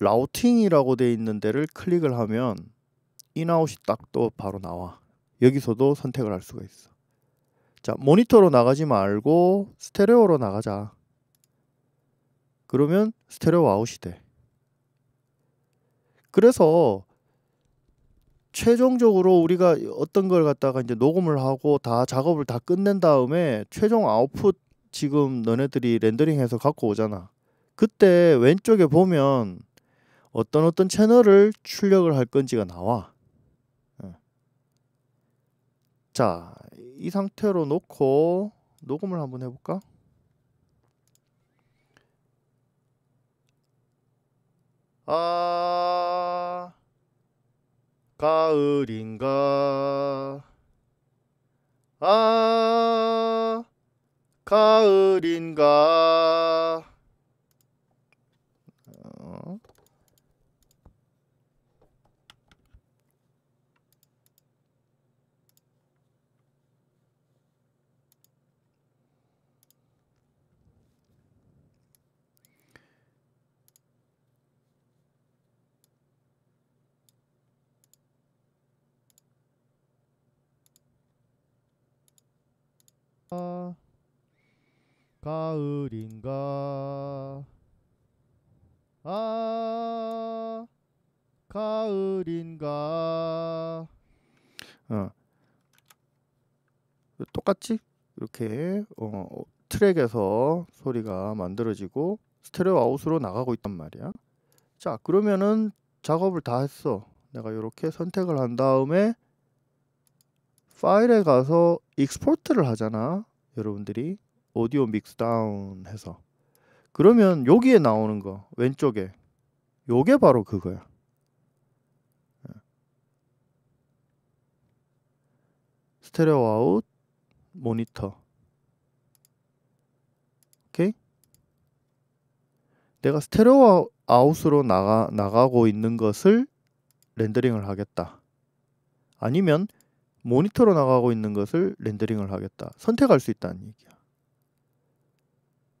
라우팅이라고 돼 있는 데를 클릭을 하면 인아웃이 딱 또 바로 나와 여기서도 선택을 할 수가 있어 자 모니터로 나가지 말고 스테레오로 나가자 그러면 스테레오 아웃이 돼 그래서 최종적으로 우리가 어떤 걸 갖다가 이제 녹음을 하고 다 작업을 다 끝낸 다음에 최종 아웃풋 지금 너네들이 렌더링해서 갖고 오잖아 그때 왼쪽에 보면 어떤 어떤 채널을 출력을 할 건지가 나와. 예. 자, 이 상태로 놓고 녹음을 한번 해볼까? 아, 가을인가? 아, 가을인가? 가을인가 아 가을인가 어 똑같지 이렇게 어 트랙에서 소리가 만들어지고 스테레오 아웃으로 나가고 있단 말이야 자 그러면은 작업을 다 했어 내가 이렇게 선택을 한 다음에 파일에 가서 익스포트를 하잖아. 여러분들이 오디오 믹스 다운 해서 그러면 여기에 나오는 거 왼쪽에 요게 바로 그거야. 예. 스테레오 아웃 모니터 오케이 내가 스테레오 아웃으로 나가, 나가고 있는 것을 렌더링을 하겠다 아니면 모니터로 나가고 있는 것을 렌더링을 하겠다. 선택할 수 있다는 얘기야.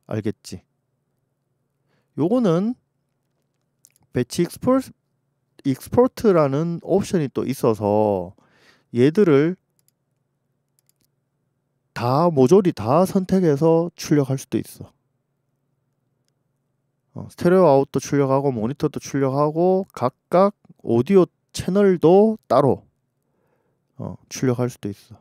알겠지? 요거는 배치 익스포트, 익스포트라는 옵션이 또 있어서 얘들을 다 모조리 다 선택해서 출력할 수도 있어. 어, 스테레오 아웃도 출력하고 모니터도 출력하고 각각 오디오 채널도 따로 어, 출력할 수도 있어.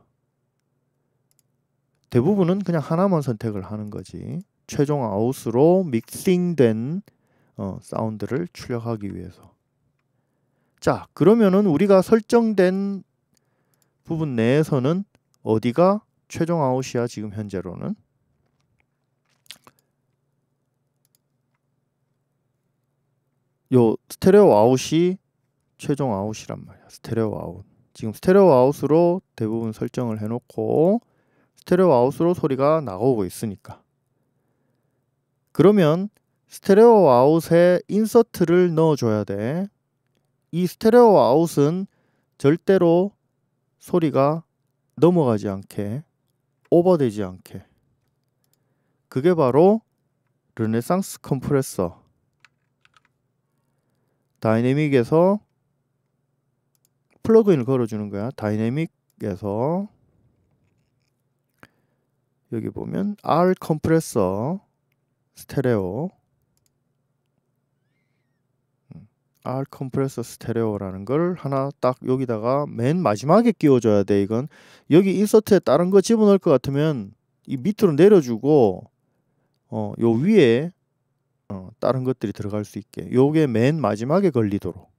대부분은 그냥 하나만 선택을 하는 거지. 최종 아웃으로 믹싱된 어, 사운드를 출력하기 위해서. 자, 그러면은 우리가 설정된 부분 내에서는 어디가 최종 아웃이야 지금 현재로는 요 스테레오 아웃이 최종 아웃이란 말이야. 스테레오 아웃. 지금 스테레오 아웃으로 대부분 설정을 해놓고 스테레오 아웃으로 소리가 나오고 있으니까 그러면 스테레오 아웃에 인서트를 넣어줘야 돼. 이 스테레오 아웃은 절대로 소리가 넘어가지 않게 오버되지 않게 그게 바로 르네상스 컴프레서 다이내믹에서 플러그인을 걸어주는 거야. 다이내믹에서 여기 보면 R 컴프레서 스테레오 음, R 컴프레서 스테레오라는 걸 하나 딱 여기다가 맨 마지막에 끼워줘야 돼 이건 여기 인서트에 다른 거 집어넣을 것 같으면 이 밑으로 내려주고 어 요 위에 어 다른 것들이 들어갈 수 있게 요게 맨 마지막에 걸리도록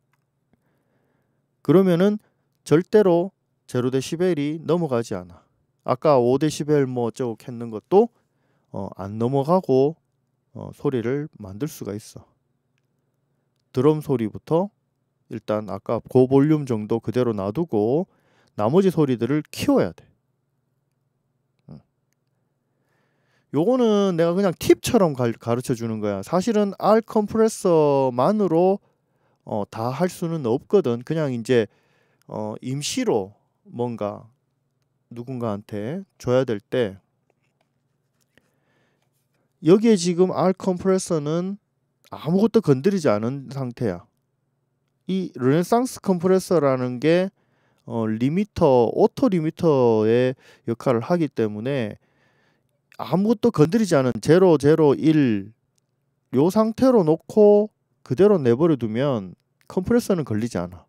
그러면은 절대로 제로 데시벨이 넘어가지 않아. 아까 5대시벨뭐 어쩌고 캤는 것도 어, 안 넘어가고 어, 소리를 만들 수가 있어. 드럼 소리부터 일단 아까 고 볼륨 정도 그대로 놔두고 나머지 소리들을 키워야 돼. 요거는 내가 그냥 팁처럼 가르쳐 주는 거야. 사실은 R 컴프레서만으로 어, 다 할 수는 없거든. 그냥 이제 어, 임시로 뭔가 누군가한테 줘야 될 때 여기에 지금 R 컴프레서는 아무것도 건드리지 않은 상태야. 이 르네상스 컴프레서라는 게 어, 리미터, 오토 리미터의 역할을 하기 때문에 아무것도 건드리지 않은 제로 제로 일 요 상태로 놓고 그대로 내버려 두면 컴프레서는 걸리지 않아.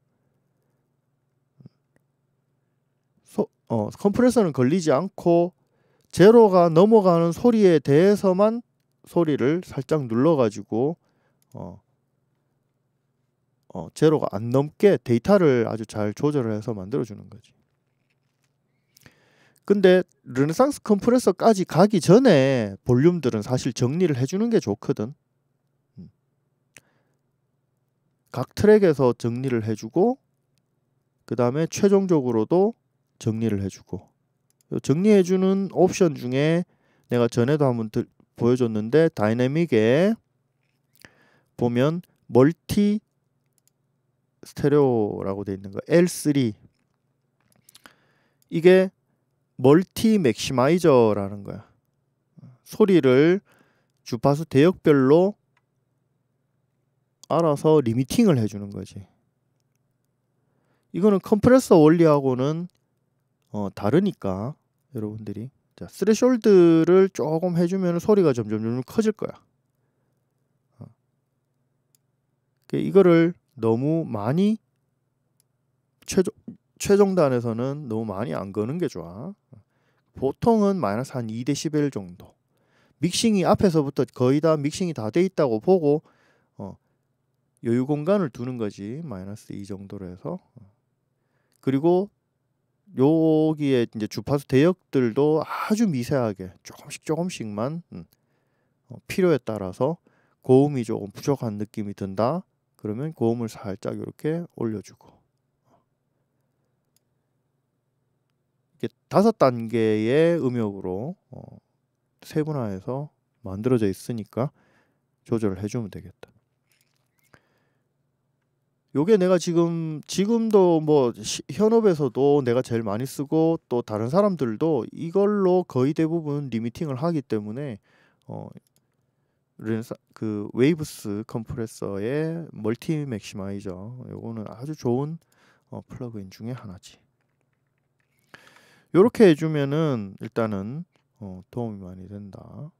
소, 어, 컴프레서는 걸리지 않고 제로가 넘어가는 소리에 대해서만 소리를 살짝 눌러가지고 어, 어, 제로가 안 넘게 데이터를 아주 잘 조절을 해서 만들어주는 거지. 근데 르네상스 컴프레서까지 가기 전에 볼륨들은 사실 정리를 해주는 게 좋거든. 각 트랙에서 정리를 해주고 그 다음에 최종적으로도 정리를 해주고 정리해주는 옵션 중에 내가 전에도 한번 들, 보여줬는데 다이내믹에 보면 멀티 스테레오라고 되어 있는 거 L3 이게 멀티 맥시마이저라는 거야 소리를 주파수 대역별로 알아서 리미팅을 해주는 거지. 이거는 컴프레서 원리하고는 어, 다르니까 여러분들이 자, 스레숄드를 조금 해주면 소리가 점점 점점 커질 거야. 어. 그 이거를 너무 많이 최종 최종단에서는 너무 많이 안 거는 게 좋아. 보통은 마이너스 한 2dB 정도. 믹싱이 앞에서부터 거의 다 믹싱이 다 돼 있다고 보고 여유 공간을 두는 거지 마이너스 2 정도로 해서 그리고 여기에 이제 주파수 대역들도 아주 미세하게 조금씩 조금씩만 음, 어, 필요에 따라서 고음이 조금 부족한 느낌이 든다 그러면 고음을 살짝 이렇게 올려주고 이게 다섯 단계의 음역으로 어, 세분화해서 만들어져 있으니까 조절을 해주면 되겠다. 요게 내가 지금 지금도 뭐 현업에서도 내가 제일 많이 쓰고 또 다른 사람들도 이걸로 거의 대부분 리미팅을 하기 때문에 어, 렌사그 웨이브스 컴프레서의 멀티 맥시마이저 요거는 아주 좋은 어, 플러그인 중에 하나지. 요렇게 해주면은 일단은 어, 도움이 많이 된다.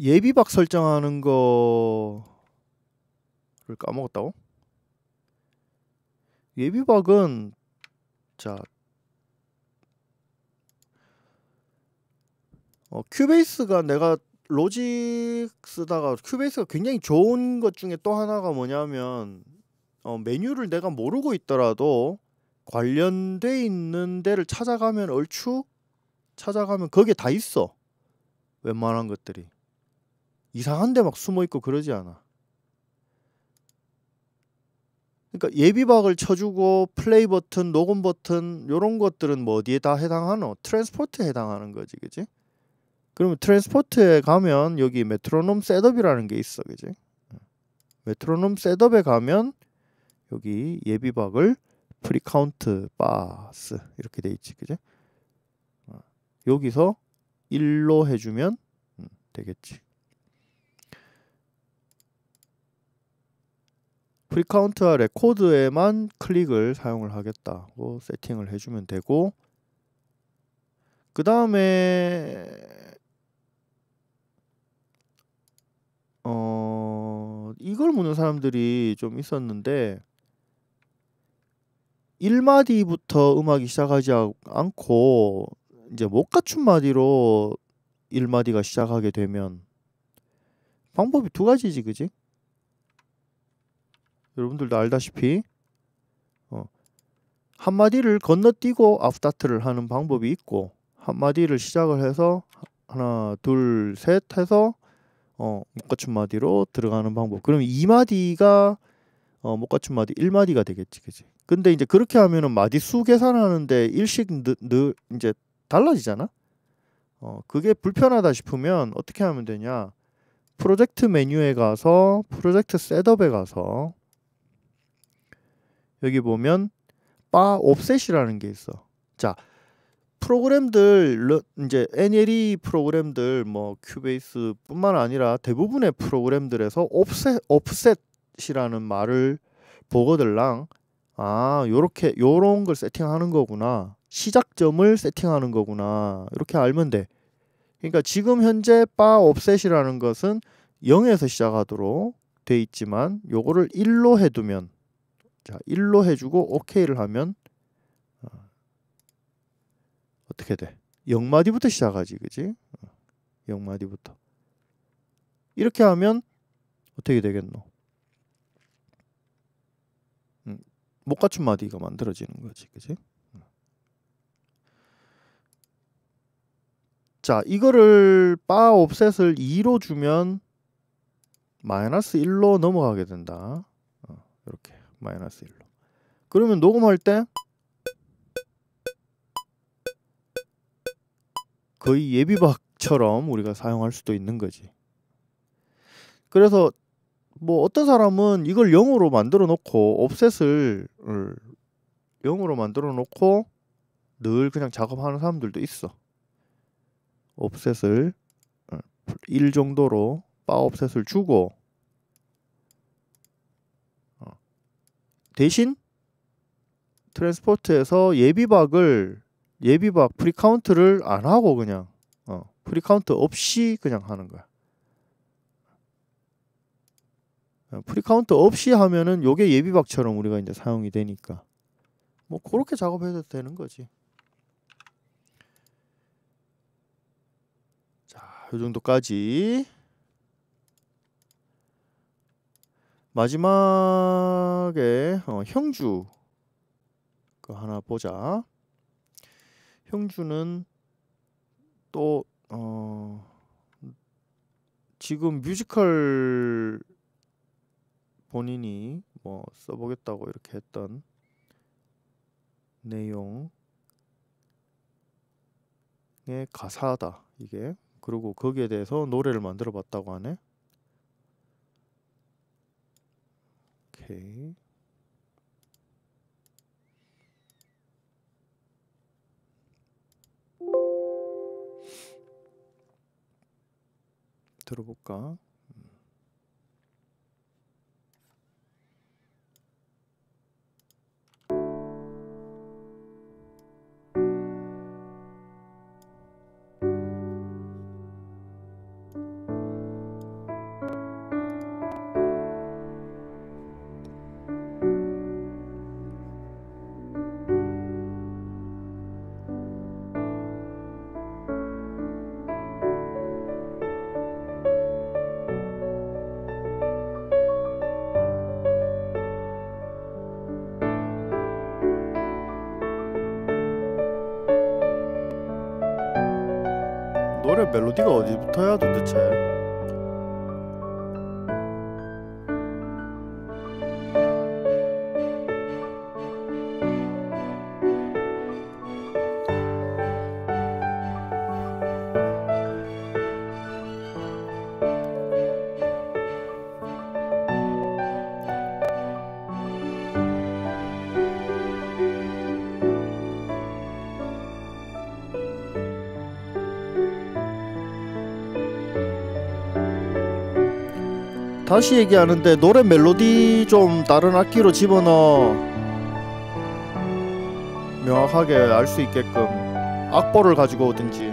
예비박 설정하는 거를 까먹었다고? 예비박은 자 어, 큐베이스가 내가 로직 쓰다가 큐베이스가 굉장히 좋은 것 중에 또 하나가 뭐냐면 어, 메뉴를 내가 모르고 있더라도 관련돼 있는 데를 찾아가면 얼추 찾아가면 거기에 다 있어 웬만한 것들이 이상한 데막 숨어 있고 그러지 않아 그러니까 예비박을 쳐주고 플레이 버튼, 녹음 버튼 요런 것들은 뭐 어디에 다 해당하노? 트랜스포트에 해당하는 거지, 그지? 그러면 트랜스포트에 가면 여기 메트로놈 셋업이라는 게 있어, 그지? 메트로놈 셋업에 가면 여기 예비박을 프리카운트 바스 이렇게 돼 있지, 그지? 어. 여기서 1로 해주면 되겠지. 프리카운트와 레코드에만 클릭을 사용을 하겠다고 세팅을 해주면 되고 그 다음에 어 이걸 묻는 사람들이 좀 있었는데 1마디부터 음악이 시작하지 않고 이제 못 갖춘 마디로 1마디가 시작하게 되면 방법이 두 가지지 그지? 여러분들도 알다시피 어, 한마디를 건너뛰고 앞스타트를 하는 방법이 있고 한마디를 시작을 해서 하나 둘 셋 해서 어, 못갖춘 마디로 들어가는 방법 그럼 이마디가 어, 못갖춘 마디 일마디가 되겠지 그지 근데 이제 그렇게 하면은 마디수 계산하는데 일씩 느, 느, 이제 달라지잖아 어, 그게 불편하다 싶으면 어떻게 하면 되냐 프로젝트 메뉴에 가서 프로젝트 셋업에 가서 여기 보면 바 옵셋이라는 게 있어. 자, 프로그램들 이제 NLE 프로그램들 뭐 큐베이스뿐만 아니라 대부분의 프로그램들에서 옵셋 옵셋이라는 말을 보거들랑 아, 요렇게 요런 걸 세팅하는 거구나. 시작점을 세팅하는 거구나. 이렇게 알면 돼. 그러니까 지금 현재 바 옵셋이라는 것은 0에서 시작하도록 돼 있지만 요거를 1로 해 두면 자, 1로 해주고 OK를 하면 어, 떻게 돼? 0마디부터 시작하지, 그지? 0마디부터. 어, 이렇게 하면 어떻게 되겠노? 음, 못 갖춘 마디가 만들어지는 거지, 그지? 음. 자, 이거를 바 옵셋을 2로 주면 마이너스 1로 넘어가게 된다. 어, 이렇게. 마이너스 1로 그러면 녹음할 때 거의 예비박처럼 우리가 사용할 수도 있는 거지 그래서 뭐 어떤 사람은 이걸 0으로 만들어 놓고 옵셋을 0으로 만들어 놓고 늘 그냥 작업하는 사람들도 있어 옵셋을 1 어, 정도로 바 옵셋을 주고 대신 트랜스포트에서 예비박을 예비박 프리카운트를 안 하고 그냥 어, 프리카운트 없이 그냥 하는 거야. 어, 프리카운트 없이 하면은 요게 예비박처럼 우리가 이제 사용이 되니까 뭐 그렇게 작업해도 되는 거지. 자, 요 정도까지 마지막에 어, 형주 그 하나 보자. 형주는 또 어, 지금 뮤지컬 본인이 뭐 써보겠다고 이렇게 했던 내용의 가사다 이게 그리고 거기에 대해서 노래를 만들어 봤다고 하네 오케이. 들어볼까? 멜로디가 어디부터야 도대체 다시 얘기하는데 노래 멜로디 좀 다른 악기로 집어넣어 명확하게 알 수 있게끔 악보를 가지고 오든지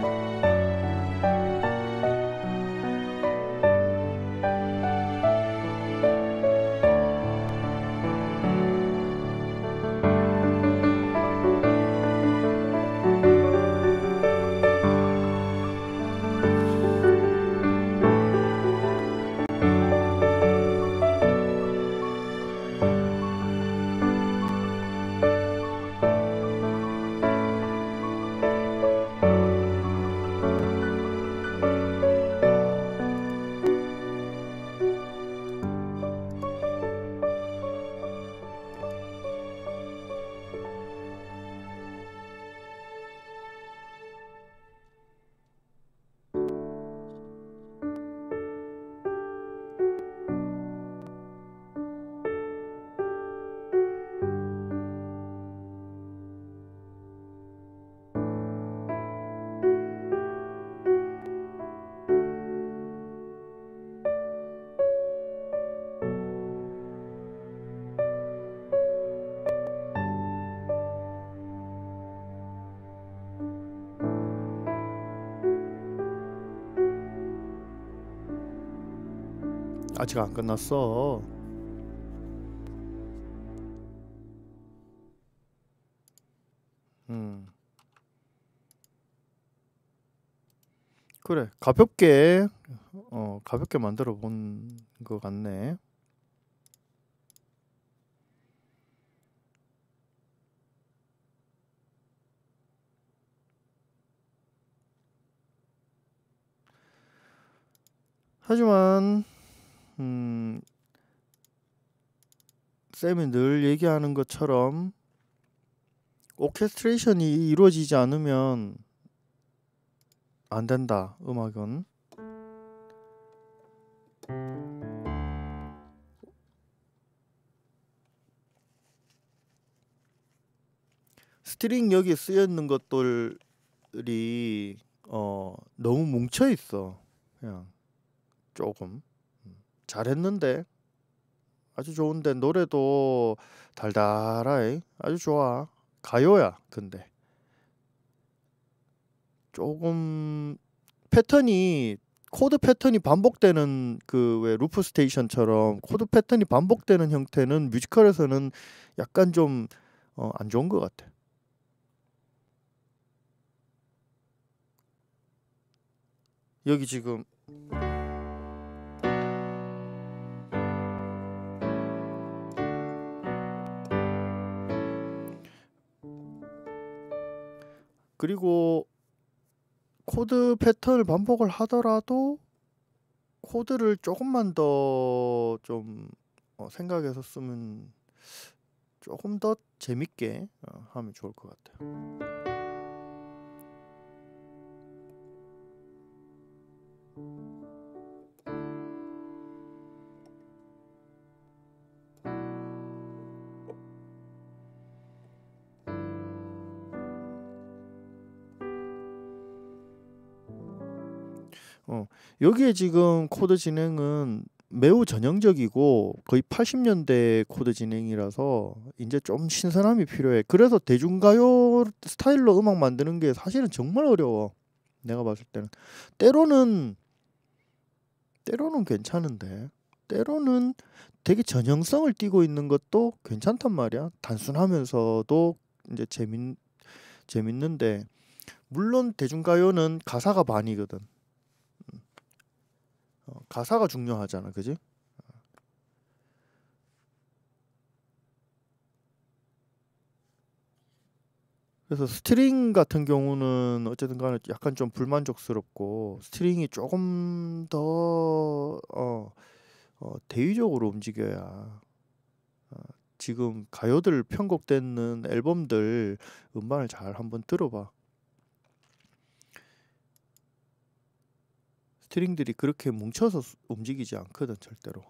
아직 안 끝났어. 음. 그래 가볍게 어 가볍게 만들어 본것 같네. 하지만 음, 쌤이 늘 얘기하는 것처럼 오케스트레이션이 이루어지지 않으면 안 된다. 음악은 스트링 여기 쓰여 있는 것들이 어 너무 뭉쳐 있어. 그냥 조금 잘했는데 아주 좋은데 노래도 달달하 아주 좋아 가요야 근데 조금 패턴이 코드 패턴이 반복되는 그 왜 루프 스테이션처럼 코드 패턴이 반복되는 형태는 뮤지컬에서는 약간 좀안 어, 좋은 것 같아. 여기 지금 그리고 코드 패턴을 반복을 하더라도 코드를 조금만 더좀 어, 생각해서 쓰면 조금 더 재밌게 어, 하면 좋을 것 같아요. t 여기에 지금 코드 진행은 매우 전형적이고 거의 80년대 코드 진행이라서 이제 좀 신선함이 필요해. 그래서 대중가요 스타일로 음악 만드는 게 사실은 정말 어려워. 내가 봤을 때는 때로는 때로는 괜찮은데 때로는 되게 전형성을 띠고 있는 것도 괜찮단 말이야. 단순하면서도 이제 재밌 재밌는데 물론 대중가요는 가사가 반이거든. 어, 가사가 중요하잖아, 그지? 그래서 스트링 같은 경우는 어쨌든 간에 약간 좀 불만족스럽고 스트링이 조금 더 어, 어, 대위적으로 움직여야 어, 지금 가요들 편곡되는 앨범들 음반을 잘 한번 들어봐. 스트링들이 그렇게 뭉쳐서 움직이지 않거든 절대로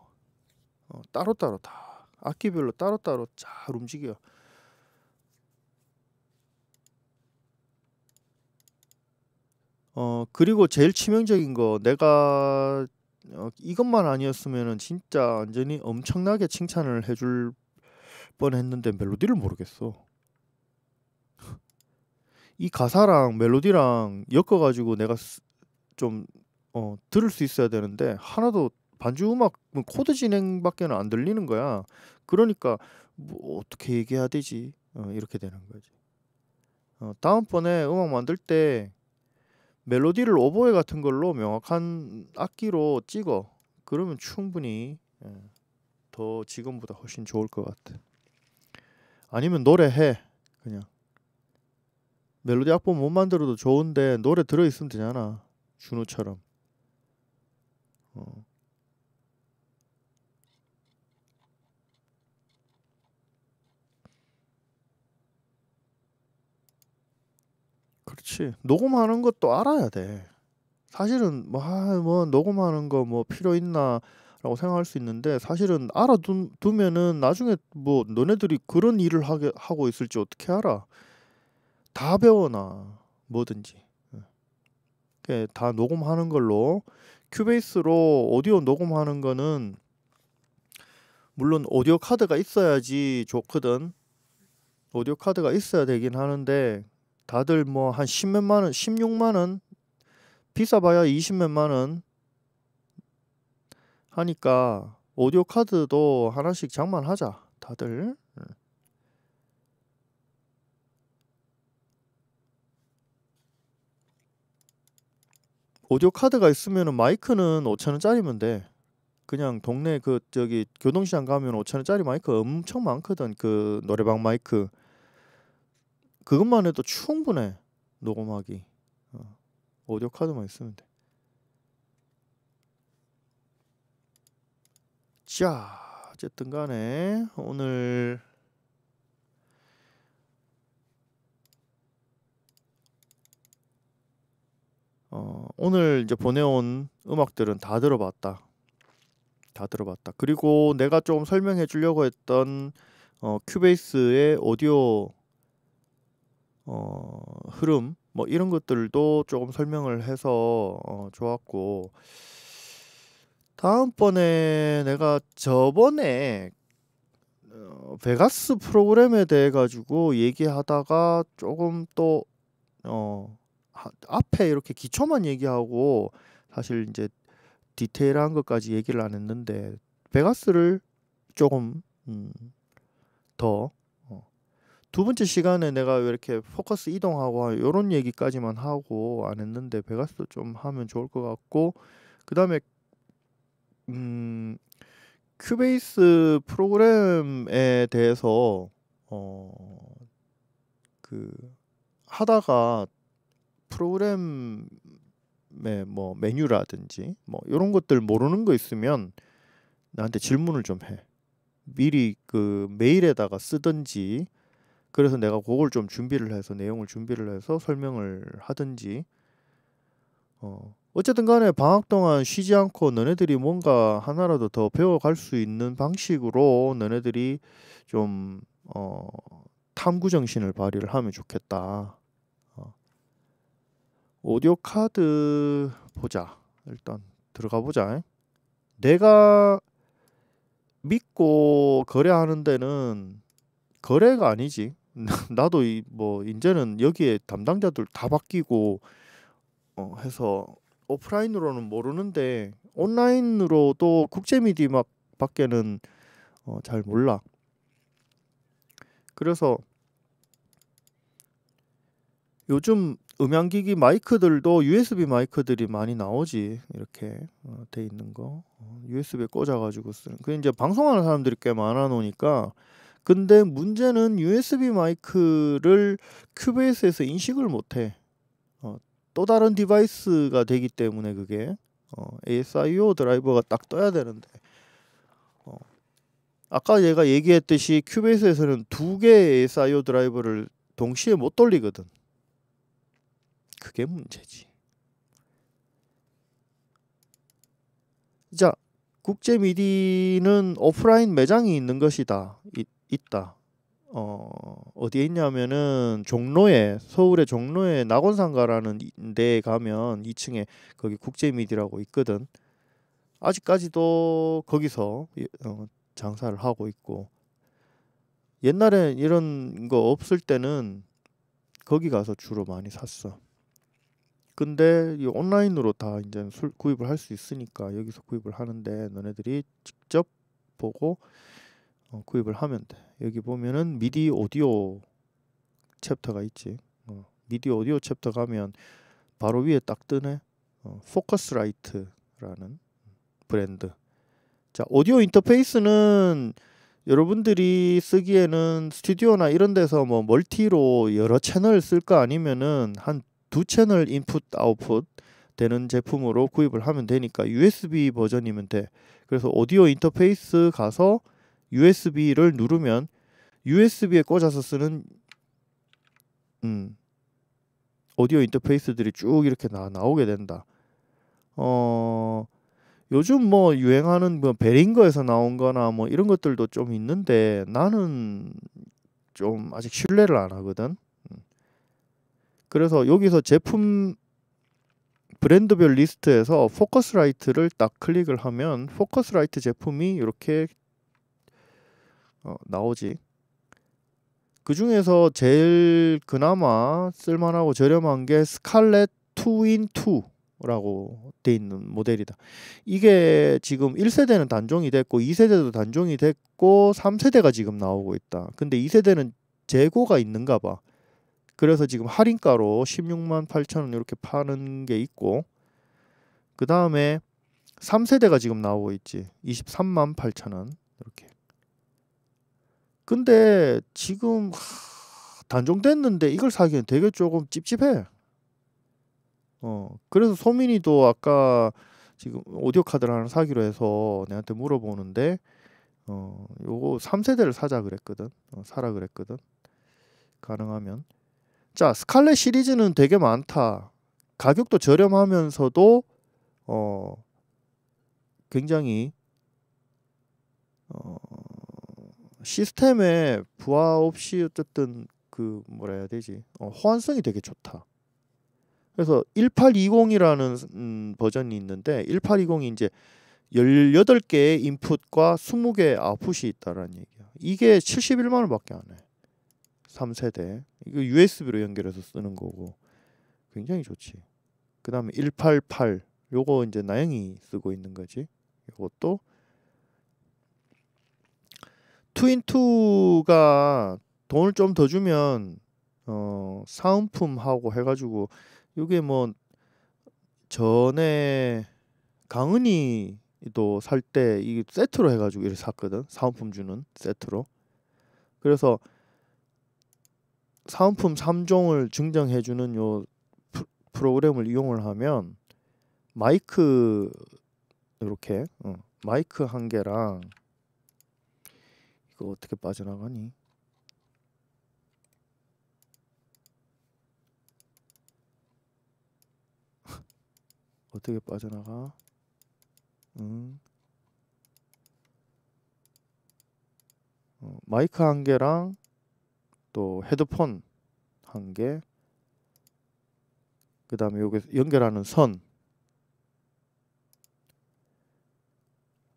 어, 따로따로 다 악기별로 따로따로 잘 움직여 어 그리고 제일 치명적인 거 내가 어, 이것만 아니었으면은 진짜 완전히 엄청나게 칭찬을 해줄 뻔했는데 멜로디를 모르겠어. 이 가사랑 멜로디랑 엮어가지고 내가 좀 어, 들을 수 있어야 되는데 하나도 반주 음악 뭐 코드 진행밖에 는안 들리는 거야. 그러니까 뭐 어떻게 얘기해야 되지? 어, 이렇게 되는 거지. 어, 다음번에 음악 만들 때 멜로디를 오보에 같은 걸로 명확한 악기로 찍어. 그러면 충분히 예, 더 지금보다 훨씬 좋을 것 같아. 아니면 노래해 그냥 멜로디 악보 못 만들어도 좋은데 노래 들어있으면 되잖아 준우처럼 어. 그렇지. 녹음하는 것도 알아야 돼. 사실은 뭐, 아, 뭐 녹음하는 거 뭐 필요 있나라고 생각할 수 있는데 사실은 알아두면은 나중에 뭐 너네들이 그런 일을 하게 하고 있을지 어떻게 알아? 다 배워놔 뭐든지. 예. 다 녹음하는 걸로 큐베이스로 오디오 녹음하는 거는 물론 오디오 카드가 있어야지 좋거든. 오디오 카드가 있어야 되긴 하는데 다들 뭐 한1 0몇만 원, 1 6만원 비싸봐야 2 0몇만원 하니까 오디오 카드도 하나씩 장만하자. 다들 오디오 카드가 있으면은 마이크는 5천원짜리면 돼. 그냥 동네 그 저기 교동시장 가면 5천원짜리 마이크 엄청 많거든. 그 노래방 마이크. 그것만 해도 충분해. 녹음하기. 어. 오디오 카드만 있으면 돼. 자, 어쨌든 간에 오늘 오늘 이제 보내온 음악들은 다 들어봤다. 다 들어봤다. 그리고 내가 좀 설명해 주려고 했던 어, 큐베이스의 오디오 어, 흐름 뭐 이런 것들도 조금 설명을 해서 어, 좋았고 다음번에 내가 저번에 어, 베가스 프로그램에 대해 가지고 얘기하다가 조금 또 어, 앞에 이렇게 기초만 얘기하고 사실 이제 디테일한 것까지 얘기를 안 했는데 베가스를 조금 음, 더두 어, 번째 시간에 내가 왜 이렇게 포커스 이동하고 이런 얘기까지만 하고 안 했는데 베가스도 좀 하면 좋을 것 같고 그 다음에 음 큐베이스 프로그램에 대해서 어 그 하다가 프로그램의 뭐 메뉴라든지 뭐 이런 것들 모르는 거 있으면 나한테 질문을 좀 해. 미리 그 메일에다가 쓰든지 그래서 내가 그걸 좀 준비를 해서 내용을 준비를 해서 설명을 하든지 어 어쨌든 간에 방학 동안 쉬지 않고 너네들이 뭔가 하나라도 더 배워갈 수 있는 방식으로 너네들이 좀 어 탐구 정신을 발휘를 하면 좋겠다. 오디오 카드 보자. 일단 들어가 보자. 내가 믿고 거래하는 데는 거래가 아니지. 나도 이뭐 이제는 여기에 담당자들 다 바뀌고 어 해서 오프라인으로는 모르는데 온라인으로도 국제 미디막 밖에는 어 잘 몰라. 그래서 요즘 음향기기 마이크들도 USB 마이크들이 많이 나오지 이렇게 어, 돼 있는 거 어, USB에 꽂아가지고 쓰는 그 이제 방송하는 사람들이 꽤 많아 놓으니까 근데 문제는 USB 마이크를 큐베이스에서 인식을 못해 어, 또 다른 디바이스가 되기 때문에 그게 어, ASIO 드라이버가 딱 떠야 되는데 어, 아까 얘가 얘기했듯이 큐베이스에서는 두 개의 ASIO 드라이버를 동시에 못 돌리거든 그게 문제지. 자, 국제 미디는 오프라인 매장이 있는 것이다. 이, 있다. 어, 어디에 있냐면은 종로에 서울의 종로에 낙원상가라는 데 가면 2층에 거기 국제 미디라고 있거든. 아직까지도 거기서 어, 장사를 하고 있고 옛날엔 이런 거 없을 때는 거기 가서 주로 많이 샀어. 근데 이 온라인으로 다 이제 술 구입을 할 수 있으니까 여기서 구입을 하는데 너네들이 직접 보고 어, 구입을 하면 돼. 여기 보면은 미디 오디오 챕터가 있지. 어, 미디 오디오 챕터 가면 바로 위에 딱 뜨네. 어, 포커스라이트라는 브랜드. 자, 오디오 인터페이스는 여러분들이 쓰기에는 스튜디오나 이런 데서 뭐 멀티로 여러 채널 쓸 거 아니면은 한두 채널 인풋 아웃풋 되는 제품으로 구입을 하면 되니까 USB 버전이면 돼. 그래서 오디오 인터페이스 가서 USB를 누르면 USB에 꽂아서 쓰는 음, 오디오 인터페이스들이 쭉 이렇게 나, 나오게 된다. 어, 요즘 뭐 유행하는 뭐 베링거에서 나온 거나 뭐 이런 것들도 좀 있는데 나는 좀 아직 신뢰를 안 하거든. 그래서 여기서 제품 브랜드별 리스트에서 포커스라이트를 딱 클릭을 하면 포커스라이트 제품이 이렇게 어, 나오지. 그 중에서 제일 그나마 쓸만하고 저렴한 게 스칼렛 2인 2라고 돼 있는 모델이다. 이게 지금 1세대는 단종이 됐고 2세대도 단종이 됐고 3세대가 지금 나오고 있다. 근데 2세대는 재고가 있는가 봐. 그래서 지금 할인가로 16만 8천원 이렇게 파는 게 있고 그 다음에 3세대가 지금 나오고 있지 23만 8천원 이렇게 근데 지금 단종됐는데 이걸 사기엔 되게 조금 찝찝해 어 그래서 소민이도 아까 지금 오디오 카드를 하나 사기로 해서 내한테 물어보는데 어 요거 3세대를 사자 그랬거든 어, 사라 그랬거든 가능하면 자 스칼렛 시리즈는 되게 많다. 가격도 저렴하면서도 어 굉장히 어 시스템에 부하 없이 어쨌든 그 뭐라 해야 되지 어, 호환성이 되게 좋다. 그래서 1820이라는 음, 버전이 있는데 1820이 이제 18개의 인풋과 20개의 아웃풋이 있다라는 얘기야. 이게 71만 원밖에 안 해. 3세대 이거 USB로 연결해서 쓰는 거고 굉장히 좋지. 그다음에 188 요거 이제 나영이 쓰고 있는 거지. 요것도 트윈2가 돈을 좀 더 주면 어 사은품하고 해가지고 요게 뭐 전에 강은이도 살 때 이 세트로 해가지고 이렇게 샀거든 사은품 주는 세트로 그래서 사은품 3종을 증정해 주는 요 프로그램을 이용을 하면 마이크 이렇게 어, 마이크 한 개랑 이거 어떻게 빠져나가니? 어떻게 빠져나가? 응 어, 마이크 한 개랑 또 헤드폰 한 개, 그 다음에 여기 연결하는 선,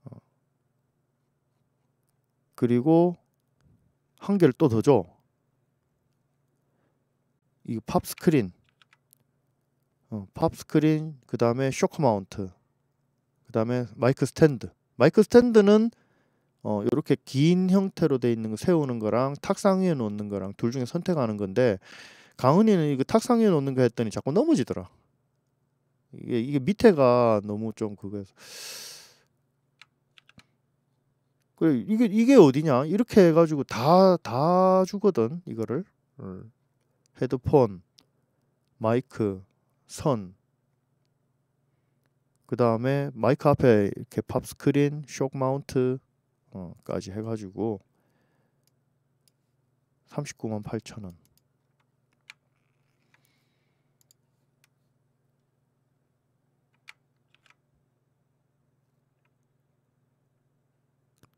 어. 그리고 한 개를 또 더 줘. 이팝 스크린, 어, 팝 스크린, 그 다음에 쇼크 마운트, 그 다음에 마이크 스탠드. 마이크 스탠드는 어 이렇게 긴 형태로 돼 있는 거 세우는 거랑 탁상 위에 놓는 거랑 둘 중에 선택하는 건데 강은이는 이거 탁상 위에 놓는 거 했더니 자꾸 넘어지더라. 이게 이게 밑에가 너무 좀 그거여서 그래 이게 이게 어디냐 이렇게 해가지고 다다 다 주거든 이거를 음. 헤드폰 마이크 선 그 다음에 마이크 앞에 이렇게 팝스크린, 쇼크 마운트, 어까지 해가지고 39만 8천 원.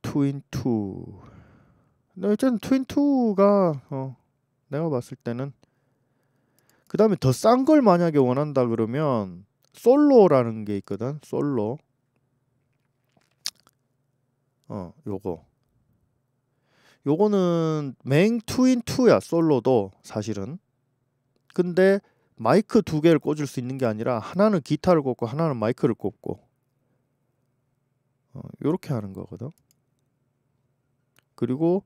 트윈투. 나 일단 트윈2가어 내가 봤을 때는 그 다음에 더 싼 걸 만약에 원한다 그러면 솔로라는 게 있거든. 솔로. 어 요거 요거는 맹투인 투야 솔로도 사실은 근데 마이크 두 개를 꽂을 수 있는 게 아니라 하나는 기타를 꽂고 하나는 마이크를 꽂고 어, 요렇게 하는 거거든 그리고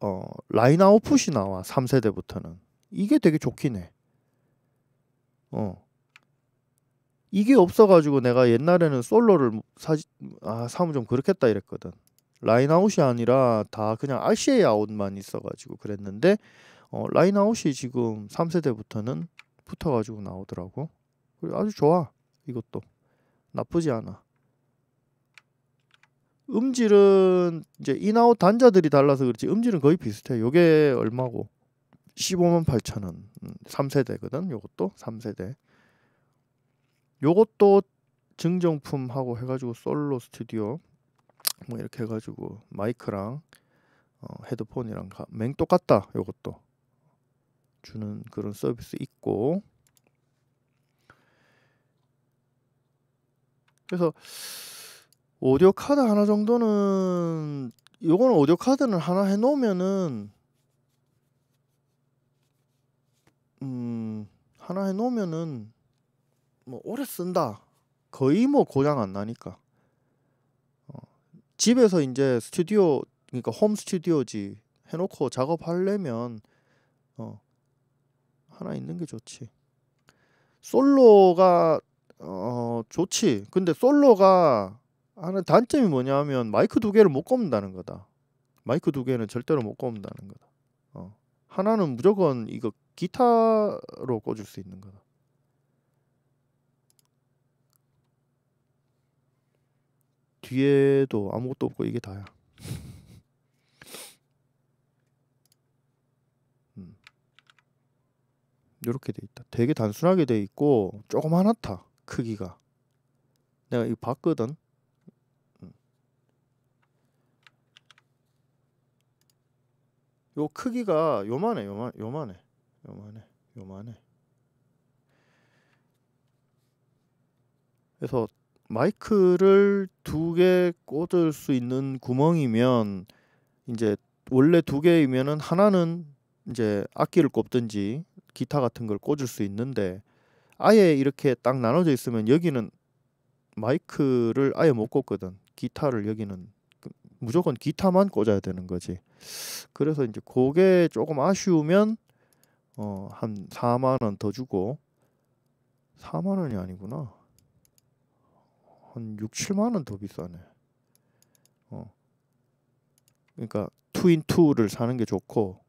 어, 라인 아웃풋이 나와 3세대부터는 이게 되게 좋긴 해 어. 이게 없어가지고 내가 옛날에는 솔로를 사아 지 사무 좀 그렇겠다 이랬거든 라인아웃이 아니라 다 그냥 RCA 아웃만 있어가지고 그랬는데 어, 라인아웃이 지금 3세대부터는 붙어가지고 나오더라고 아주 좋아 이것도 나쁘지 않아 음질은 이제 인아웃 단자들이 달라서 그렇지 음질은 거의 비슷해 요게 얼마고 15만 8천원 음, 3세대거든 요것도 3세대 요것도 증정품하고 해가지고 솔로 스튜디오 뭐 이렇게 해가지고 마이크랑 어, 헤드폰이랑 가, 맹 똑같다 요것도 주는 그런 서비스 있고 그래서 오디오 카드 하나 정도는 요거는 오디오 카드는 하나 해놓으면은 음 하나 해놓으면은 뭐 오래 쓴다 거의 뭐 고장 안 나니까 집에서 이제 스튜디오 그러니까 홈 스튜디오지 해놓고 작업하려면 어 하나 있는 게 좋지. 솔로가 어 좋지. 근데 솔로가 하나 단점이 뭐냐면 마이크 두 개를 못 꼽는다는 거다. 마이크 두 개는 절대로 못 꼽는다는 거다. 어. 하나는 무조건 이거 기타로 꽂을 수 있는 거다. 뒤에도 아무것도 없고 이게 다야. 음. 이렇게 돼 있다. 되게 단순하게 돼 있고 조금하나다 크기가. 내가 이거 봤거든. 음. 요 크기가 요만해 요만 요만해 요만해 요만해 그래서 마이크를 두 개 꽂을 수 있는 구멍이면 이제 원래 두 개이면은 하나는 이제 악기를 꼽든지 기타 같은 걸 꽂을 수 있는데 아예 이렇게 딱 나눠져 있으면 여기는 마이크를 아예 못 꽂거든. 기타를 여기는 그 무조건 기타만 꽂아야 되는 거지. 그래서 이제 그게 조금 아쉬우면 어 한 4만 원 더 주고 4만 원이 아니구나. 한 6, 7만 원더 비싸네. 어. 그러니까 2인 투를 사는 게 좋고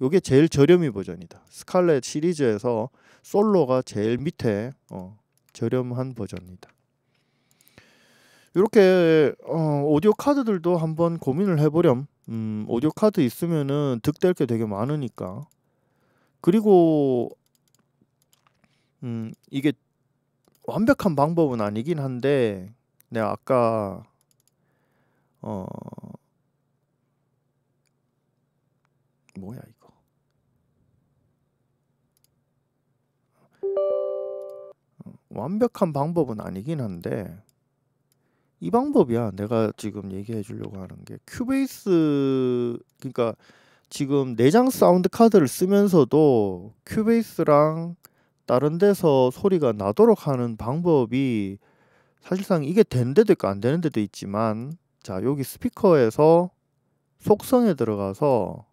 요게 제일 저렴이 버전이다. 스칼렛 시리즈에서 솔로가 제일 밑에 어, 저렴한 버전이다. 이렇게 어, 오디오 카드들도 한번 고민을 해보렴. 음, 오디오 카드 있으면은 득될 게 되게 많으니까. 그리고 음, 이게 완벽한 방법은 아니긴 한데 내가 아까 어 뭐야 이거 완벽한 방법은 아니긴 한데 이 방법이야 내가 지금 얘기해 주려고 하는 게 큐베이스 그러니까 지금 내장 사운드 카드를 쓰면서도 큐베이스랑 다른 데서 소리가 나도록 하는 방법이 사실상 이게 된 데도 있고 안 되는 데도 있지만 자 여기 스피커에서 속성에 들어가서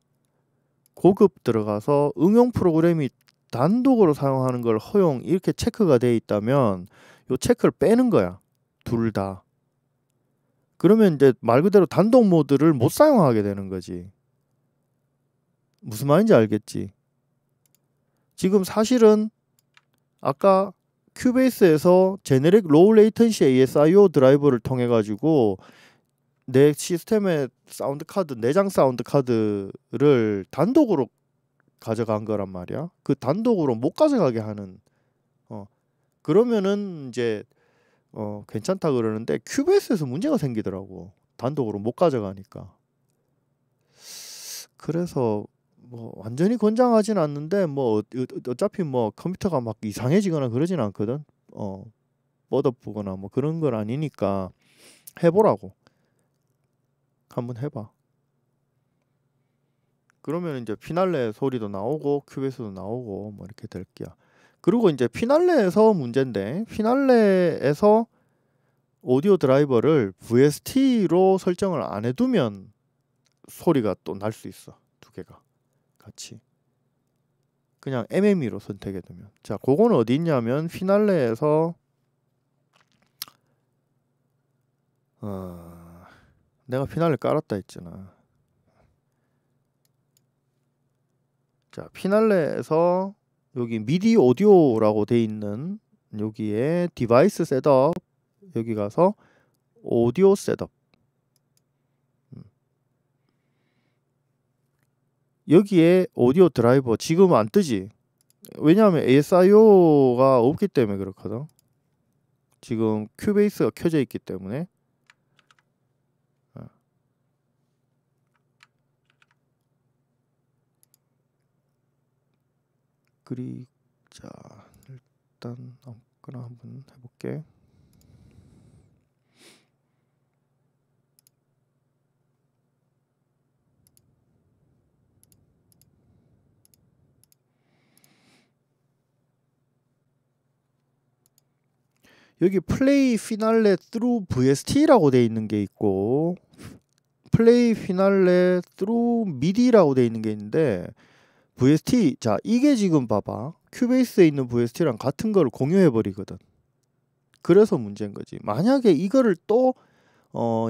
고급 들어가서 응용 프로그램이 단독으로 사용하는 걸 허용 이렇게 체크가 돼 있다면 요 체크를 빼는 거야 둘다 그러면 이제 말 그대로 단독 모드를 못 사용하게 되는 거지 무슨 말인지 알겠지 지금 사실은 아까 큐베이스에서 제네릭 로우 레이턴시 ASIO 드라이버를 통해 가지고 내 시스템의 사운드 카드 내장 사운드 카드를 단독으로 가져간 거란 말이야. 그 단독으로 못 가져가게 하는 어 그러면은 이제 어 괜찮다 그러는데 큐베이스에서 문제가 생기더라고. 단독으로 못 가져가니까. 그래서 뭐 완전히 권장하진 않는데 뭐 어, 어차피 뭐 컴퓨터가 막 이상해지거나 그러진 않거든. 어 뻗어보거나 뭐 그런 건 아니니까 해보라고 한번 해봐. 그러면 이제 피날레 소리도 나오고 큐베스도 나오고 뭐 이렇게 될 거야. 그리고 이제 피날레에서 문제인데 피날레에서 오디오 드라이버를 VST로 설정을 안 해두면 소리가 또 날 수 있어 두 개가. 같이 그냥 MME로 선택해 두면 자 그건 어디 있냐면 피날레에서 어, 내가 피날레 깔았다 했잖아 자 피날레에서 여기 미디 오디오라고 돼 있는 여기에 디바이스 셋업 여기 가서 오디오 셋업 여기에 오디오 드라이버 지금 안 뜨지 왜냐하면 ASIO가 없기 때문에 그렇거든 지금 큐베이스가 켜져 있기 때문에 어. 그리 자 일단 아무 어, 한번 해볼게 여기 플레이 피날레 t 루 VST라고 돼 있는 게 있고 플레이 피날레 t 루미디라고돼 있는 게 있는데 VST 자 이게 지금 봐봐 큐베이스에 있는 VST랑 같은 걸 공유해 버리거든. 그래서 문제인 거지. 만약에 이거를 또 어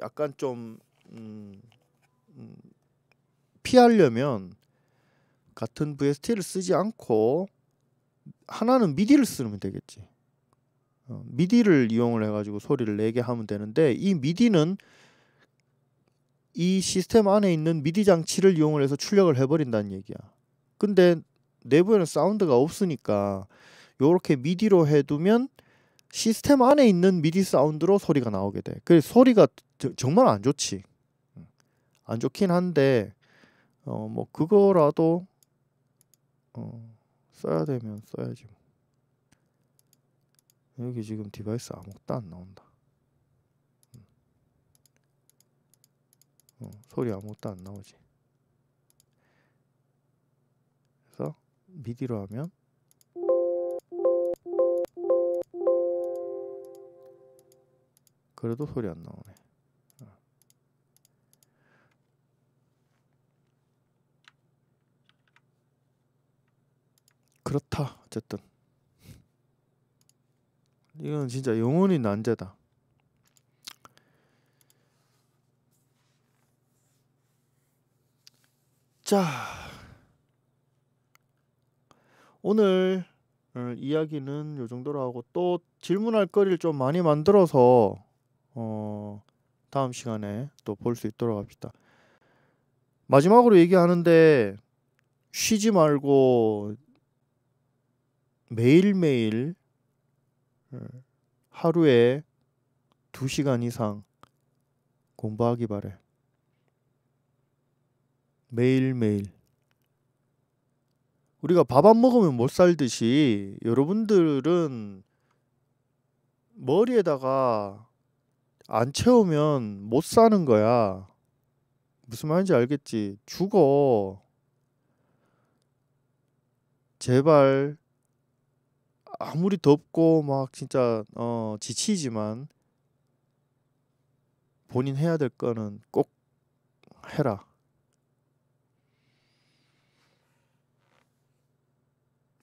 약간 좀 음, 음, 피하려면 같은 VST를 쓰지 않고 하나는 미디를 쓰면 되겠지. 어, 미디를 이용을 해가지고 소리를 내게 하면 되는데 이 미디는 이 시스템 안에 있는 미디 장치를 이용을 해서 출력을 해버린다는 얘기야. 근데 내부에는 사운드가 없으니까 요렇게 미디로 해두면 시스템 안에 있는 미디 사운드로 소리가 나오게 돼. 그 소리가 저, 정말 안 좋지. 안 좋긴 한데 어 뭐 그거라도 어 써야 되면 써야지 뭐. 여기 지금 디바이스 아무것도 안 나온다 어, 소리 아무것도 안 나오지 그래서 미디로 하면 그래도 소리 안 나오네 그렇다 어쨌든 이건 진짜 영원히 난제다. 자, 오늘 어, 이야기는 요 정도로 하고 또 질문할 거리를 좀 많이 만들어서 어, 다음 시간에 또 볼 수 있도록 합시다. 마지막으로 얘기하는데 쉬지 말고 매일매일 하루에 두 시간 이상 공부하기 바래. 매일매일. 우리가 밥 안 먹으면 못 살듯이 여러분들은 머리에다가 안 채우면 못 사는 거야. 무슨 말인지 알겠지? 죽어. 제발 아무리 덥고 막 진짜 어 지치지만 본인 해야 될 거는 꼭 해라.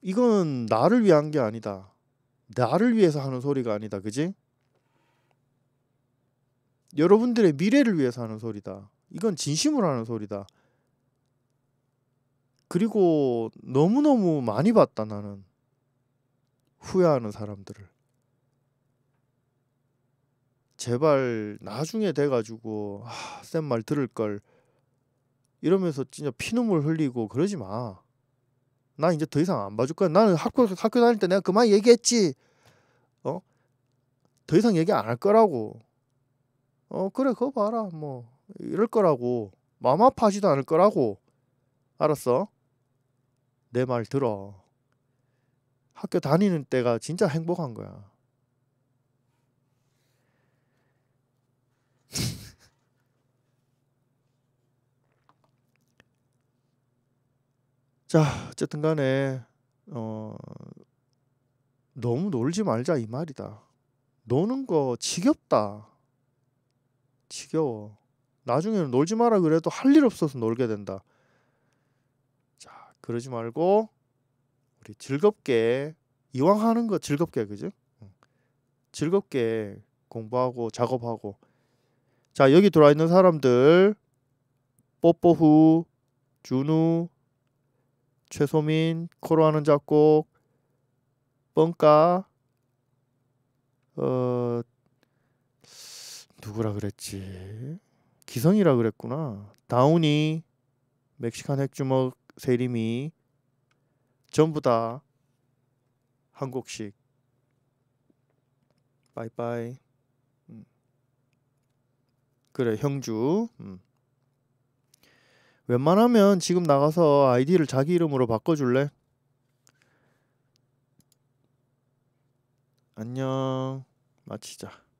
이건 나를 위한 게 아니다. 나를 위해서 하는 소리가 아니다. 그지? 여러분들의 미래를 위해서 하는 소리다. 이건 진심으로 하는 소리다. 그리고 너무너무 많이 봤다 나는. 후회하는 사람들을 제발 나중에 돼가지고 아, 쌤 말 들을 걸 이러면서 진짜 피눈물 흘리고 그러지 마. 나 이제 더 이상 안 봐줄 거야. 나는 학교 학교 다닐 때 내가 그만 얘기했지. 어? 더 이상 얘기 안 할 거라고. 어 그래 그거 봐라 뭐 이럴 거라고 마음 아파하지도 않을 거라고 알았어 내 말 들어 학교 다니는 때가 진짜 행복한 거야. 자, 어쨌든 간에 어 너무 놀지 말자 이 말이다. 노는 거 지겹다. 지겨워. 나중에는 놀지 마라 그래도 할 일 없어서 놀게 된다. 자, 그러지 말고 우리 즐겁게 이왕 하는 거 즐겁게 그죠? 즐겁게 공부하고 작업하고 자 여기 들어와 있는 사람들 뽀뽀후 준우 최소민 코로 하는 작곡 뻥까 어 누구라 그랬지 기성이라 그랬구나 다운이 멕시칸 핵주먹 세림이 전부 다 한국식 빠이빠이 음. 그래 형주 음. 웬만하면 지금 나가서 아이디를 자기 이름으로 바꿔줄래? 안녕 마치자